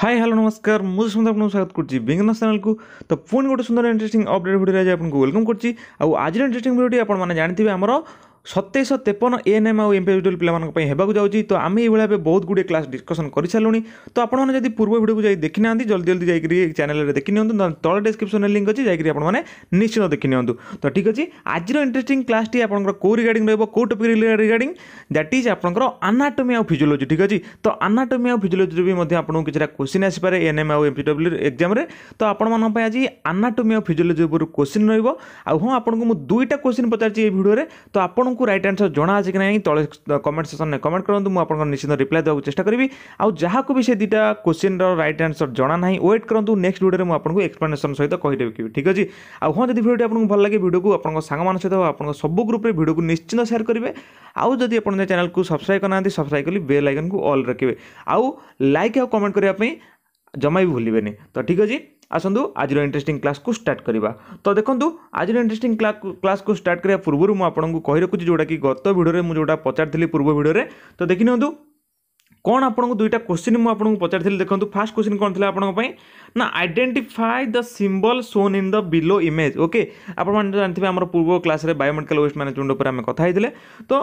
high hello ନମସ୍କାର ମୁଁ ସୁନ୍ଦର ଆପଣଙ୍କୁ ସ୍ୱାଗତ କରୁଛି ବିଙ୍ଗନସ୍ ଚ୍ୟାନେଲକୁ ତ ପୁଣି ଗୋଟେ ସୁନ୍ଦର ଇଣ୍ଟରେଷ୍ଟିଂ ଅପଡ଼େଟ୍ ଭିଡ଼ିଓରେ ଆଜି ଆପଣଙ୍କୁ ୱେଲକମ୍ କରୁଛି ଆଉ ଆଜିର ଇଣ୍ଟରେଷ୍ଟିଂ ଭିଡ଼ିଓଟି ଆପଣମାନେ ଜାଣିଥିବେ ଆମର ସତେଇଶହ ତେପନ ଏଏନ୍ଏମ୍ ଆଉ ଏମ୍ପିରିଡିଲ୍ ପିଲାମାନଙ୍କ ପାଇଁ ହେବାକୁ ଯାଉଛି ତ ଆମେ ଏଇଭଳି ଭାବେ ବହୁତ ଗୁଡ଼ିଏ କ୍ଲାସ୍ ଡିସ୍କସନ୍ କରିସାରିଲୁଣି ତ ଆପଣମାନେ ଯଦି ପୂର୍ବ ଭିଡ଼ିଓକୁ ଯାଇ ଦେଖିନାହାନ୍ତି ଜଲ୍ଦି ଜଲ୍ଦି ଯାଇକରି ଚ୍ୟାନେଲ୍ରେ ଦେଖିନିଅନ୍ତୁ ତଳେ ଡେସ୍କ୍ରିପ୍ସନ୍ରେ ଲିଙ୍କ୍ ଅଛି ଯାଇକରି ଆପଣମାନେ ନିଶ୍ଚିତ ଦେଖିନିଅନ୍ତୁ ତ ଠିକ୍ ଅଛି ଆଜିର ଇଣ୍ଟରେଷ୍ଟିଂ କ୍ଲାସ୍ଟି ଆପଣଙ୍କର କେଉଁ ରିଗାର୍ଡ଼ିଂ ରହିବ କେଉଁ ଟପିକ୍ ରିଗାର୍ଡ଼ିଂ ଦ୍ୟାଟ୍ ଇଜ୍ ଆପଣଙ୍କର ଆନାଟୋମି ଆଉ ଫିଜିଓଲୋଜି ଠିକ୍ ଅଛି ତ ଆନାଟୋମି ଆଉ ଫିଜିଓଲୋଜିରେ ବି ମଧ୍ୟ ଆପଣଙ୍କୁ କିଛିଟା କୋଶ୍ଚିନ୍ ଆସିପାରେ ଏଏନ୍ଏମ୍ ଆଉ ଏମ୍ପିଡବ୍ଲ୍ୟୁ ଏକ୍ଜାମ୍ରେ ତ ଆପଣମାନଙ୍କ ପାଇଁ ଆଜି ଆନାଟୋମି ଆଉ ଫିଜିଓଲୋଜି ଉପରେ କୋଶ୍ଚିନ୍ ରହିବ ଆଉ ହଁ ଆପଣଙ୍କୁ ମୁଁ ଦୁଇଟା କୋଶ୍ଚିନ୍ ପଚାରିଛି ଏଇ ଭିଡ଼ିଓରେ ତ ଆପଣ ଆପଣଙ୍କୁ ରାଇଟ୍ ଆନ୍ସର ଜଣା ଅଛି କି ନାହିଁ ତଳେ କମେଣ୍ଟ ସେକ୍ସନରେ କମେଣ୍ଟ କରନ୍ତୁ ମୁଁ ଆପଣଙ୍କର ନିଶ୍ଚିତ ରିପ୍ଲାଏ ଦେବାକୁ ଚେଷ୍ଟା କରିବି ଆଉ ଯାହାକୁ ବି ସେ ଦୁଇଟା କୋଶ୍ଚିନ୍ର ରାଇଟ୍ ଆନ୍ସର ଜଣା ନାହିଁ ୱେଟ୍ କରନ୍ତୁ ନେକ୍ସଟ ଭିଡ଼ିଓରେ ମୁଁ ଆପଣଙ୍କୁ ଏକ୍ସପ୍ଲାନେସନ୍ ସହିତ କହିଦେବି ଠିକ୍ ଅଛି ଆଉ ହଁ ଯଦି ଭିଡ଼ିଓଟି ଆପଣଙ୍କୁ ଭଲ ଲାଗେ ଭିଡ଼ିଓକୁ ଆପଣଙ୍କ ସାଙ୍ଗମାନଙ୍କ ସହିତ ଆପଣଙ୍କ ସବୁ ଗ୍ରୁପରେ ଭିଡ଼ିଓକୁ ନିଶ୍ଚିତ ସେୟାର କରିବେ ଆଉ ଯଦି ଆପଣ ଚ୍ୟାନେଲକୁ ସବସ୍କ୍ରାଇବ୍ କରିନାହାନ୍ତି ସବସ୍କ୍ରାଇବ୍ କରି ବେଲ୍ ଆଇକନ୍କୁ ଅଲ୍ ରଖିବେ ଆଉ ଲାଇକ୍ ଆଉ କମେଣ୍ଟ କରିବା ପାଇଁ ଜମା ବି ଭୁଲିବେନି ତ ଠିକ୍ ଅଛି আসন্তু আজির ইন্টারেস্টিং ক্লাসকু স্টার্ট করা তো দেখুন আজির ইন্টারেস্টিং ক্লাসকু স্টার্ট করা পূর্ব মু আপনার কই রাখুছি যেটা কি গত ভিডিওরে মু যেটা পচারি পূর্ব ভিডিওরে তো দেখি নিউ কোণ আপনার দুইটা কোশ্চিন মু আপনার পচারি দেখুন ফার্স্ট কোশ্চিন কোণ লা আপনার না identify the symbol shown in the below image okay আপনার জানি আমার পূর্ব ক্লাসে বায়োমেডিকাল ওয়েস্ট ম্যানেজমেন্ট উপরে আমি কথা হয়েছিল তো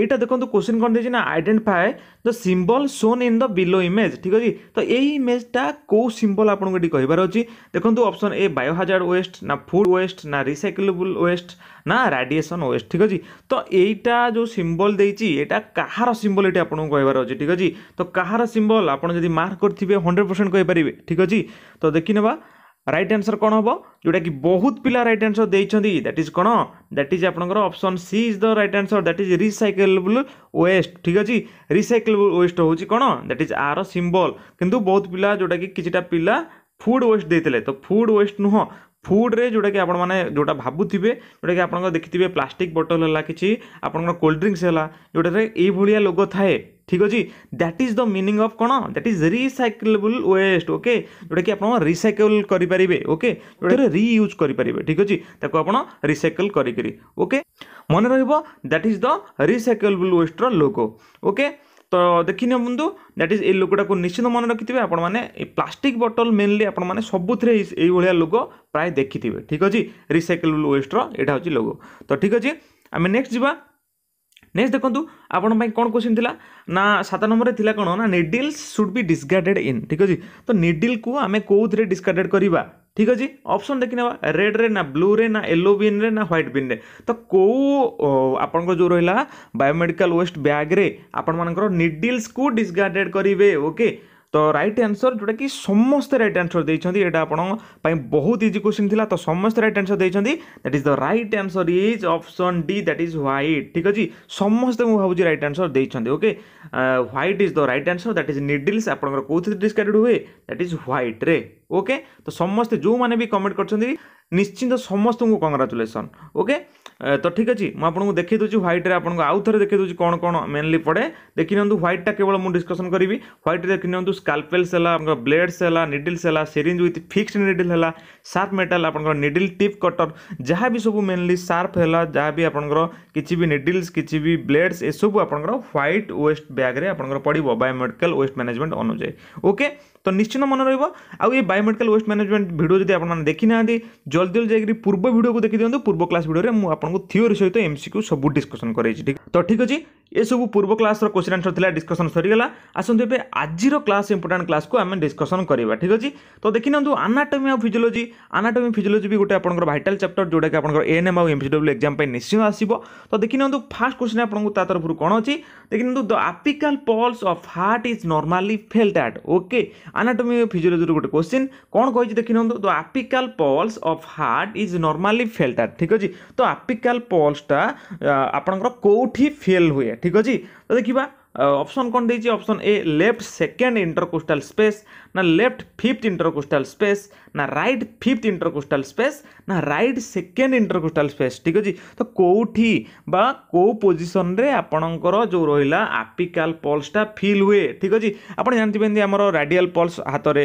এইটা দেখন্তু কোশ্চিন কোন দেছি না identify the symbol shown in the below image ঠিক আছে তো এই ইমেজটা কেউ সিম্বল আপনার এটি কহবার অছি দেখুন অপশন এ বায়োহাজার্ড ওয়েস্ট না ফুড ওয়েস্ট না রিসাইকেলেবল ওয়েস্ট না রাডিয়েসন ওয়েস্ট ঠিক আছে তো এইটা যে সিম্বল দিয়েছি এটা কাহার সিম্বল এটি আপনার কহবার অছি ঠিক আছে তো কাহার সিম্বল আপনার যদি মার্ক করবে হন্ড্রেড পরসেন্ট কইপারে ঠিক আছে তো দেখি নেবা রাইট আনসর কোণ হব যেটাকি বহুত পিলা রাইট আনসর দিয়েছেন দ্যাট ইজ কোণ দ্যাট ইজ আপনার option C is the right answer that is recyclable waste ঠিক আছে রিসাইকেলেবল ওয়েস্ট হচ্ছে কোণ দ্যাট ইজ আর সিম্বল কিন্তু বহুত পিলা যেটাকি কিছুটা পিলা ফুড ওয়েস্ট দিয়ে তো ফুড ওয়েস্ট নুহ ফুড্রে ଯେଉଁଟାକି ଆପଣମାନେ ଯେଉଁଟା ଭାବୁଥିବେ ଯେଉଁଟାକି ଆପଣଙ୍କର ଦେଖିଥିବେ ପ୍ଲାଷ୍ଟିକ୍ ବୋଟଲ୍ ହେଲା କିଛି ଆପଣଙ୍କର କୋଲ୍ଡ ଡ୍ରିଙ୍କସ୍ ହେଲା ଯେଉଁଟାରେ ଏଇଭଳିଆ ଲୋଗ ଥାଏ ঠিক ଅଛି that is the meaning of କ'ଣ that is recyclable waste okay ଯେଉଁଟାକି ଆପଣ ରିସାଇକେଲ୍ କରିପାରିବେ ଓକେ ଯେଉଁଟାରେ ରିୟୁଜ୍ କରିପାରିବେ ଠିକ୍ ଅଛି ତାକୁ ଆପଣ ରିସାଇକେଲ୍ କରିକିରି ଓକେ ମନେ ରହିବ ଦ୍ୟାଟ୍ ଇଜ୍ ଦ ରିସାଇକେଲେବୁଲ୍ ୱେଷ୍ଟର ଲୋଗୋ ଓକେ ତ ଦେଖିନିଅନ୍ତୁ ଦ୍ୟାଟ୍ ଇଜ୍ ଏଇ ଲୋକଟାକୁ ନିଶ୍ଚିତ ମନେ ରଖିଥିବେ ଆପଣମାନେ ଏ ପ୍ଲାଷ୍ଟିକ୍ ବଟଲ୍ ମେନ୍ଲି ଆପଣମାନେ ସବୁଥିରେ ଏଇଭଳିଆ ଲୋଗୋ ପ୍ରାୟ ଦେଖିଥିବେ ଠିକ୍ ଅଛି ରିସାଇକେଲେବୁଲ୍ ୱେଷ୍ଟର ଏଇଟା ହେଉଛି ଲୋଗୋ ତ ଠିକ୍ ଅଛି ଆମେ ନେକ୍ସଟ ଯିବା নেক্সট দেখুন আপনার কোণ কোশ্চিন লা না সাত নম্বরে লা কোণ না needles should be discarded in ঠিক আছে তো নিডিল কু আমি কোথায় ডিসগার্ডেড করা ঠিক আছে অপসন দেখি নেওয়া রেড্রে না ব্লুরে না ୟେଲୋ ବିନ୍ରେ ନା ହ୍ୱାଇଟ୍ ବିନ୍ରେ ତ କେଉଁ ଆପଣଙ୍କର ଯେଉଁ ରହିଲା ବାୟୋମେଡ଼ିକାଲ ୱେଷ୍ଟ ବ୍ୟାଗ୍ରେ ଆପଣମାନଙ୍କର ନିଡ଼ିଲ୍ସକୁ ଡିସଗାର୍ଡେଡ଼୍ କରିବେ ଓକେ ତ ରାଇଟ୍ ଆନ୍ସର୍ ଯେଉଁଟାକି ସମସ୍ତେ ରାଇଟ୍ ଆନ୍ସର୍ ଦେଇଛନ୍ତି ଏଇଟା ଆପଣଙ୍କ ପାଇଁ ବହୁତ ଇଜି କୋଶ୍ଚିନ୍ ଥିଲା ତ ସମସ୍ତେ ରାଇଟ୍ ଆନ୍ସର୍ ଦେଇଛନ୍ତି that is the right answer is option D that is what ଠିକ୍ ଅଛି ସମସ୍ତେ ମୁଁ ଭାବୁଛି ରାଇଟ୍ ଆନ୍ସର୍ ଦେଇଛନ୍ତି okay what is the right answer that is needles ଆପଣଙ୍କର କେଉଁଥିରେ ଡିସ୍କାର୍ଡେଡ୍ ହୁଏ ଦ୍ୟାଟ୍ ଇଜ୍ ହ୍ୱାଇଟ୍ରେ ଓକେ ତ ସମସ୍ତେ ଯେଉଁମାନେ ବି କମେଣ୍ଟ କରିଛନ୍ତି ନିଶ୍ଚିନ୍ତ ସମସ୍ତଙ୍କୁ କଂଗ୍ରାଚୁଲେସନ୍ ଓକେ तो ठीक अच्छे मुझे देखे दूसरी ह्वैट में आपको आउ थे देखे दूसरी कौन कौन मेनली पड़े देखी नि ह्वैटा केवल मुझे डिस्कसन करी ह्वैट देखी नि स्कालपेल्स है ब्लेड्स है निडिल्स है सीरीज उथ फिक्सड निडिल है सार्प मेटाल आप निडिल टीप कटर जहाँ भी सब मेनली सार्प है जहाँ भी आपंकर किसी भी निडिल्स किसी भी ब्लेड्स एसबू आप ह्वैट वेस्ट ब्याग्रे आप बायोमेडिकल वेस्ट मैनेजमेंट अनुजाई ओके ତ ନିଶ୍ଚିନ୍ତ ମନେ ରହିବ ଆଉ ଏ ବାୟୋମେଡ଼ିକାଲ ୱେଷ୍ଟ ମ୍ୟାନେଜମେଣ୍ଟ ଭିଡ଼ିଓ ଯଦି ଆପଣମାନେ ଦେଖିନାହାନ୍ତି ଜଲ୍ଦି ଜଲ୍ଦି ଯାଇକି ପୂର୍ବ ଭିଡ଼ିଓକୁ ଦେଖିଦିଅନ୍ତୁ ପୂର୍ବ କ୍ଲାସ୍ ଭିଡ଼ିଓରେ ମୁଁ ଆପଣଙ୍କୁ ଥିଓରି ସହିତ ଏମ୍ସିକ୍ୟୁ ସବୁ ଡିସ୍କସନ୍ କରାଇଛି ଠିକ୍ ତ ଠିକ୍ ଅଛି ଏସବୁ ପୂର୍ବ କ୍ଲାସ୍ର କୋଶ୍ଚିନ୍ ଆନ୍ସର୍ ଥିଲା ଡିସ୍କସନ୍ ସରିଗଲା ଆସନ୍ତୁ ଏବେ ଆଜିର କ୍ଲାସ୍ ଇମ୍ପୋର୍ଟାଣ୍ଟ କ୍ଲାସ୍କୁ ଆମେ ଡିସ୍କସନ୍ କରିବା ଠିକ୍ ଅଛି ତ ଦେଖିନିଅନ୍ତୁ ଆନାଟମି ଆଉ ଫିଜିଓଲୋଜି ଆନାଟୋମି ଫିଜିଓଲୋଜି ବି ଗୋଟେ ଆପଣଙ୍କର ଭାଇଟାଲ୍ ଚାପ୍ଟର ଯେଉଁଟାକି ଆପଣଙ୍କର ଏନ୍ ଏମ୍ ଆଉ ଏମ୍ ସି ଡବ୍ଲ୍ୟୁ ଏକ୍ଜାମ୍ ପାଇଁ ନିଶ୍ଚିନ୍ତ ଆସିବ ତ ଦେଖିନିଅନ୍ତୁ ଫାର୍ଷ୍ଟ କୋଶ୍ଚିନ୍ ଆପଣଙ୍କୁ ତା ତରଫରୁ କ'ଣ ଅଛି ଦେଖିନିଅନ୍ତୁ the apical pulse of heart is normally felt at okay anatomy ଫିଜିଓଲୋଜିରୁ ଗୋଟେ କୋଶ୍ଚିନ୍ କ'ଣ କହିଛି ଦେଖି ନିଅନ୍ତୁ ତ apical pulse of heart is normally felt at ଠିକ୍ ଅଛି ତ ଆପିକାଲ ପଲ୍ସଟା ଆପଣଙ୍କର କେଉଁଠି ଫେଲ୍ ହୁଏ ଠିକ୍ ଅଛି ତ ଦେଖିବା অপশন কোন দিছি option A left second intercostal space না লেফট ফিফথ ইন্টারকোস্টাল স্পেস না রাইট ফিফথ ইন্টারকোস্টাল স্পেস না রাইট সেকেন্ড ইন্টারকোস্টাল স্পেস ঠিক আছে জি তো কোউઠી বা কো পজিশন রে আপনকর জো রইলা অ্যাপিকাল পালসটা ফিল হয়ে ঠিক আছে জি आपण জানতি বুলি আমরো রেডিয়াল পালস হাতরে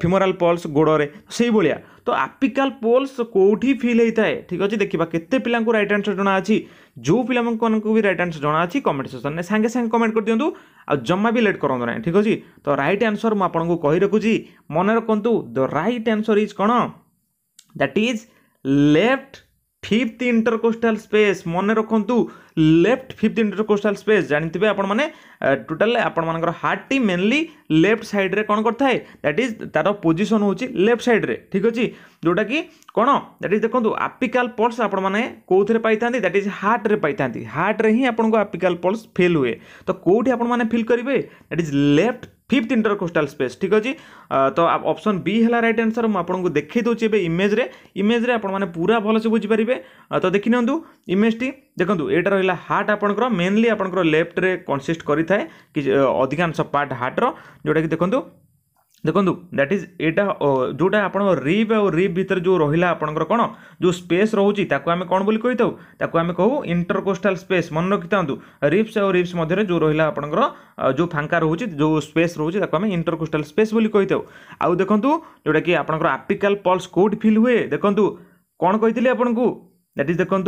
ফিমোরাল পালস গোড়রে সেই বুলিয়া তো অ্যাপিকাল পালস কোউઠી ফিল হইতাে ঠিক আছে দেখিবা কতে pila কো রাইট আনসার জানা আছে ଯେଉଁ ପିଲାମାନଙ୍କୁ ବି ରାଇଟ୍ ଆନ୍ସର୍ ଜଣା ଅଛି କମେଣ୍ଟ ସେକ୍ସନ୍ରେ ସାଙ୍ଗେ ସାଙ୍ଗେ କମେଣ୍ଟ କରିଦିଅନ୍ତୁ ଆଉ ଜମା ବି ଲେଟ୍ କରନ୍ତୁ ନାହିଁ ଠିକ୍ ଅଛି ତ ରାଇଟ୍ ଆନ୍ସର୍ ମୁଁ ଆପଣଙ୍କୁ କହି ରଖୁଛି ମନେ ରଖନ୍ତୁ ଦ ରାଇଟ୍ ଆନ୍ସର୍ ଇଜ୍ କ'ଣ that is left fifth intercostal space মনে রাখতু লেফট ফিফ্থ ইন্টরকোষ্টাল স্পেস জাঁথিবে আপন মানে টোটাল আপন মানকর হার্টটি মেনলি লেফট সাইড্রে কোণ করে দ্যাট ইজ তার পোজিশন হচ্ছে লেফট সাইড্রে ঠিক আছে যেটা কি কোণ দ্যাট ইজ দেখুন আপিকাল পলস আপন মানে কোথায় পাই থাকে দ্যাট ইজ হার্টরে পাই থাকে হার্টরে হি আপনার আপিকাল পলস ফেল হুয়ে তো কোটি আপন মানে ফিল করবে that is left fifth intercostal space ठीक अच्छे तो ऑप्शन बी है रईट आंसर मुझे देखे दूसरी रे इमेज्रे इमेज्रे आपने पूरा भलसे बुझीपारे तो देखी निमेज टी देखो ये रहा हार्ट आपंकर मेनली आपंकर लेफ्ट कनसीस्ट करें कि अधिकांश पार्ट हार्ट्र जोटा कि देखो देखो दैट इज एटा जोटा आप रिप आ रिप भितर जो रहा आपर कौन जो स्पेस रोचे आम कौन बोली कही था कहूँ इंटरकोस्टाल स्पेस मन रखी था रिप्स और रिप्स मध्य जो रहा आप जो फांका रोच जो स्पेस रोचे आम इंटरकोस्टाल स्पेस कही था आउ देखु जोटा कि आपंकर आपिकाल पल्स कौट फिल हुए देखूँ कौन कही आपन दैट इज देखूँ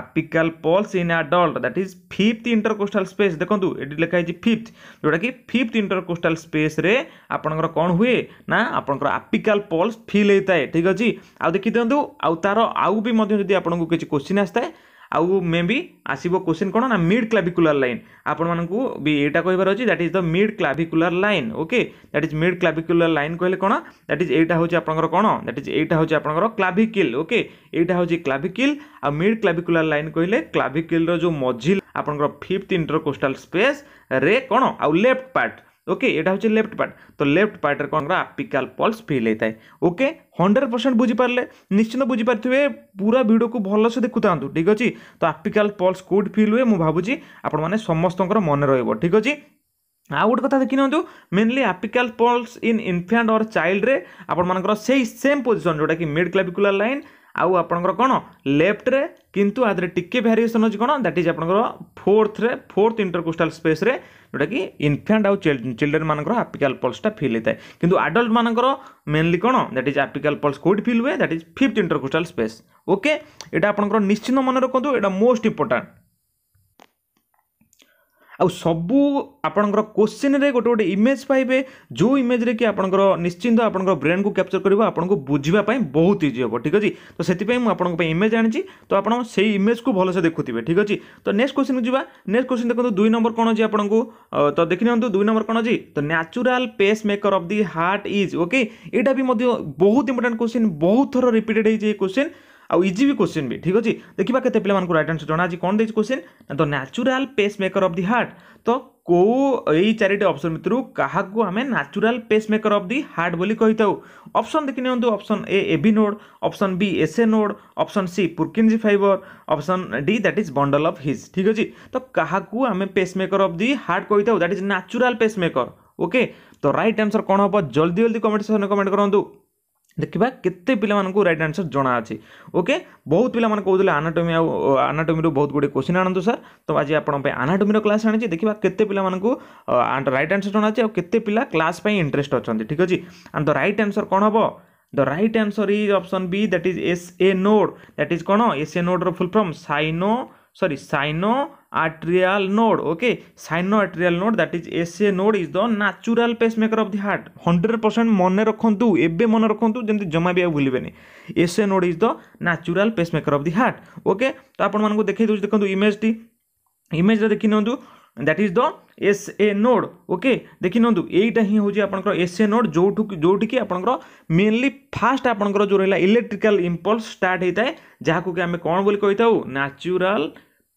apical pulse in adult that is fifth intercostal space দেখুন এটি লেখা হয়েছে ফিফ্থ যেটাকি ফিফ্থ ইন্টরকোষ্টাল স্পেসে আপনার কণ হুয়ে না আপনার আপিকাল পলস ফিল হয়ে থাকে ঠিক আছে আউ দেখি দিও আউ তার আউ বি যদি আপনার কিছু কোশ্চিন আসি থাকে ଆଉ ମେ ବି ଆସିବ କୋଶ୍ଚିନ୍ କ'ଣ ନା ମିଡ୍ କ୍ଲାଭିକୁଲାର୍ ଲାଇନ୍ ଆପଣମାନଙ୍କୁ ବି ଏଇଟା କହିବାର ଅଛି that is the mid clavicular line okay that is mid clavicular line କହିଲେ କ'ଣ ଦ୍ୟାଟ୍ ଇଜ୍ ଏଇଟା ହେଉଛି ଆପଣଙ୍କର କ'ଣ ଦ୍ୟାଟ୍ ଇଜ୍ ଏଇଟା ହେଉଛି ଆପଣଙ୍କର କ୍ଲାଭିକିଲ୍ ଓକେ ଏଇଟା ହେଉଛି କ୍ଲାଭିକିଲ୍ ଆଉ ମିଡ୍ କ୍ଲାଭିକୁଲାର୍ ଲାଇନ୍ କହିଲେ କ୍ଲାଭିକିଲ୍ର ଯେଉଁ ମଝି ଆପଣଙ୍କର ଫିଫ୍ଥ ଇଣ୍ଟର କୋଷ୍ଟାଲ୍ ସ୍ପେସ୍ରେ କ'ଣ ଆଉ ଲେଫ୍ଟ ପାର୍ଟ ওকে এটা হচ্ছে লেফট পার্ট তো লেফট পার্টরে କ'ଣ କର ଆପିକାଲ ପଲ୍ସ ଫିଲ୍ ହେଇଥାଏ ଓକେ ହଣ୍ଡ୍ରେଡ଼ ପରସେଣ୍ଟ ବୁଝିପାରିଲେ ନିଶ୍ଚିନ୍ତ ବୁଝିପାରିଥିବେ ପୁରା ଭିଡ଼ିଓକୁ ଭଲସେ ଦେଖୁଥାନ୍ତୁ ଠିକ୍ ଅଛି ତ ଆପିକାଲ ପଲ୍ସ କେଉଁଠି ଫିଲ୍ ହୁଏ ମୁଁ ଭାବୁଛି ଆପଣମାନେ ସମସ୍ତଙ୍କର ମନେ ରହିବ ଠିକ୍ ଅଛି ଆଉ ଗୋଟେ କଥା ଦେଖିନିଅନ୍ତୁ mainly apical pulse in infant or ଚାଇଲ୍ଡରେ ଆପଣମାନଙ୍କର ସେଇ ସେମ୍ ପୋଜିସନ୍ ଯେଉଁଟାକି ମିଡ୍ କ୍ଲାଭିକୁଲାର ଲାଇନ୍ ଆଉ ଆପଣଙ୍କର କ'ଣ ଲେଫ୍ଟରେ କିନ୍ତୁ ଆଧିରେ ଟିକେ ଭ୍ୟାରିଏସନ୍ ଅଛି କ'ଣ ଦ୍ୟାଟ୍ ଇଜ୍ ଆପଣଙ୍କର ଫୋର୍ଥରେ ଫୋର୍ଥ ଇଣ୍ଟରକୋଷ୍ଟାଲ୍ ସ୍ପେସ୍ରେ ଯେଉଁଟାକି ଇନଫ୍ୟାଣ୍ଟ ଆଉ ଚିଲଡ୍ରେନ୍ ମାନଙ୍କର ଆପ୍ରିକାଲ୍ ପଲ୍ସଟା ଫିଲ୍ ହେଇଥାଏ କିନ୍ତୁ ଆଡଲ୍ଟ ମାନଙ୍କର ମେନଲି କ'ଣ ଦ୍ୟାଟ୍ ଇଜ୍ ଆପ୍ରିକାଲ୍ ପଲ୍ସ କେଉଁଠି ଫିଲ୍ ହୁଏ that is fifth intercostal space okay ଏଇଟା ଆପଣଙ୍କର ନିଶ୍ଚିନ୍ତ ମନେ ରଖନ୍ତୁ ଏଇଟା ମୋଷ୍ଟ ଇମ୍ପୋର୍ଟାଣ୍ଟ ଆଉ ସବୁ ଆପଣଙ୍କର କୋଶ୍ଚିନ୍ରେ ଗୋଟେ ଗୋଟେ ଇମେଜ୍ ପାଇବେ ଯେଉଁ ଇମେଜ୍ରେ କି ଆପଣଙ୍କର ନିଶ୍ଚିନ୍ତ ଆପଣଙ୍କର ବ୍ରେନ୍କୁ କ୍ୟାପଚର୍ କରିବ ଆପଣଙ୍କୁ ବୁଝିବା ପାଇଁ ବହୁତ ଇଜି ହେବ ଠିକ୍ ଅଛି ତ ସେଥିପାଇଁ ମୁଁ ଆପଣଙ୍କ ପାଇଁ ଇମେଜ୍ ଆଣିଛି ତ ଆପଣ ସେଇ ଇମେଜ୍କୁ ଭଲସେ ଦେଖୁଥିବେ ଠିକ୍ ଅଛି ତ ନେକ୍ସଟ କୋଶ୍ଚିନ୍କୁ ଯିବା ନେକ୍ସଟ କୋଶ୍ଚିନ୍ ଦେଖନ୍ତୁ ଦୁଇ ନମ୍ବର କ'ଣ ଅଛି ଆପଣଙ୍କୁ ତ ଦେଖିନିଅନ୍ତୁ ଦୁଇ ନମ୍ବର କ'ଣ ଅଛି ତ natural pacemaker of the heart is okay ଏଇଟା ବି ମଧ୍ୟ ବହୁତ ଇମ୍ପୋର୍ଟାଣ୍ଟ କୋଶ୍ଚିନ୍ ବହୁତ ଥର ରିପିଟେଡ୍ ହେଇଛି এই কোশ্চিন ଆଉ ଇଜି ବି କ୍ୱେଶ୍ଚିନ୍ ବି ଠିକ୍ ଅଛି ଦେଖିବା କେତେ ପିଲାମାନଙ୍କୁ ରାଇଟ୍ ଆନ୍ସର୍ ଜଣା ଅଛି କ'ଣ ଦେଇଛି question the natural pacemaker of the heart ତ କେଉଁ ଏଇ ଚାରିଟି ଅପସନ୍ ଭିତରୁ କାହାକୁ ଆମେ natural pacemaker of the heart ବୋଲି କହିଥାଉ ଅପସନ୍ ଦେଖି ନିଅନ୍ତୁ option A AV node option B SA node option C Purkinje fibre option D that is bundle of His ଠିକ୍ ଅଛି ତ କାହାକୁ ଆମେ pacemaker of the heart କହିଥାଉ that is natural pacemaker okay ତ right answer କ'ଣ ହେବ ଜଲ୍ଦି ଜଲ୍ଦି କମେଣ୍ଟ ସେକ୍ସନ୍ରେ କମେଣ୍ଟ କରନ୍ତୁ देखा कते रईट आंसर जना अच्छे ओके बहुत तो पे कहते आनाटोमी आनाटोमी बहुत गुड़े क्वेश्चन आनंदु सर तो आज आप आनाटोमी क्लास आनी देखा के रईट आन्सर जना अच्छे आते पिला क्लास इंटरेस्ट अच्छा ठीक अच्छे आ द रईट आन्सर कौन हम the right answer is option B that is S A node that is कौन S A node full form sino sorry sino arterial node okay sinoarterial node that is sa node is the natural pacemaker of the heart 100% মনে রাখন্তু এবে মনে রাখন্তু যেমতি জমা বি ভুলবেনি sa node is the natural pacemaker of the heart okay তো আপন মানকু দেখাই দউছি দেখন্তু ইমেজটি ইমেজটা দেখি নিয়ন্তু that is the S A node okay দেখি নিয়ন্তু এইটা ହିଁ ହେଉଛି ଆପଣଙ୍କର ଏସ୍ ଏ ନୋଡ୍ ଯେଉଁଠୁ ଯେଉଁଠିକି ଆପଣଙ୍କର ମେନଲି ଫାଷ୍ଟ ଆପଣଙ୍କର ଯେଉଁ ରହିଲା ଇଲେକ୍ଟ୍ରିକାଲ ଇମ୍ପଲ୍ସ ଷ୍ଟାର୍ଟ ହେଇଥାଏ ଯାହାକୁ କି ଆମେ କ'ଣ ବୋଲି କହିଥାଉ natural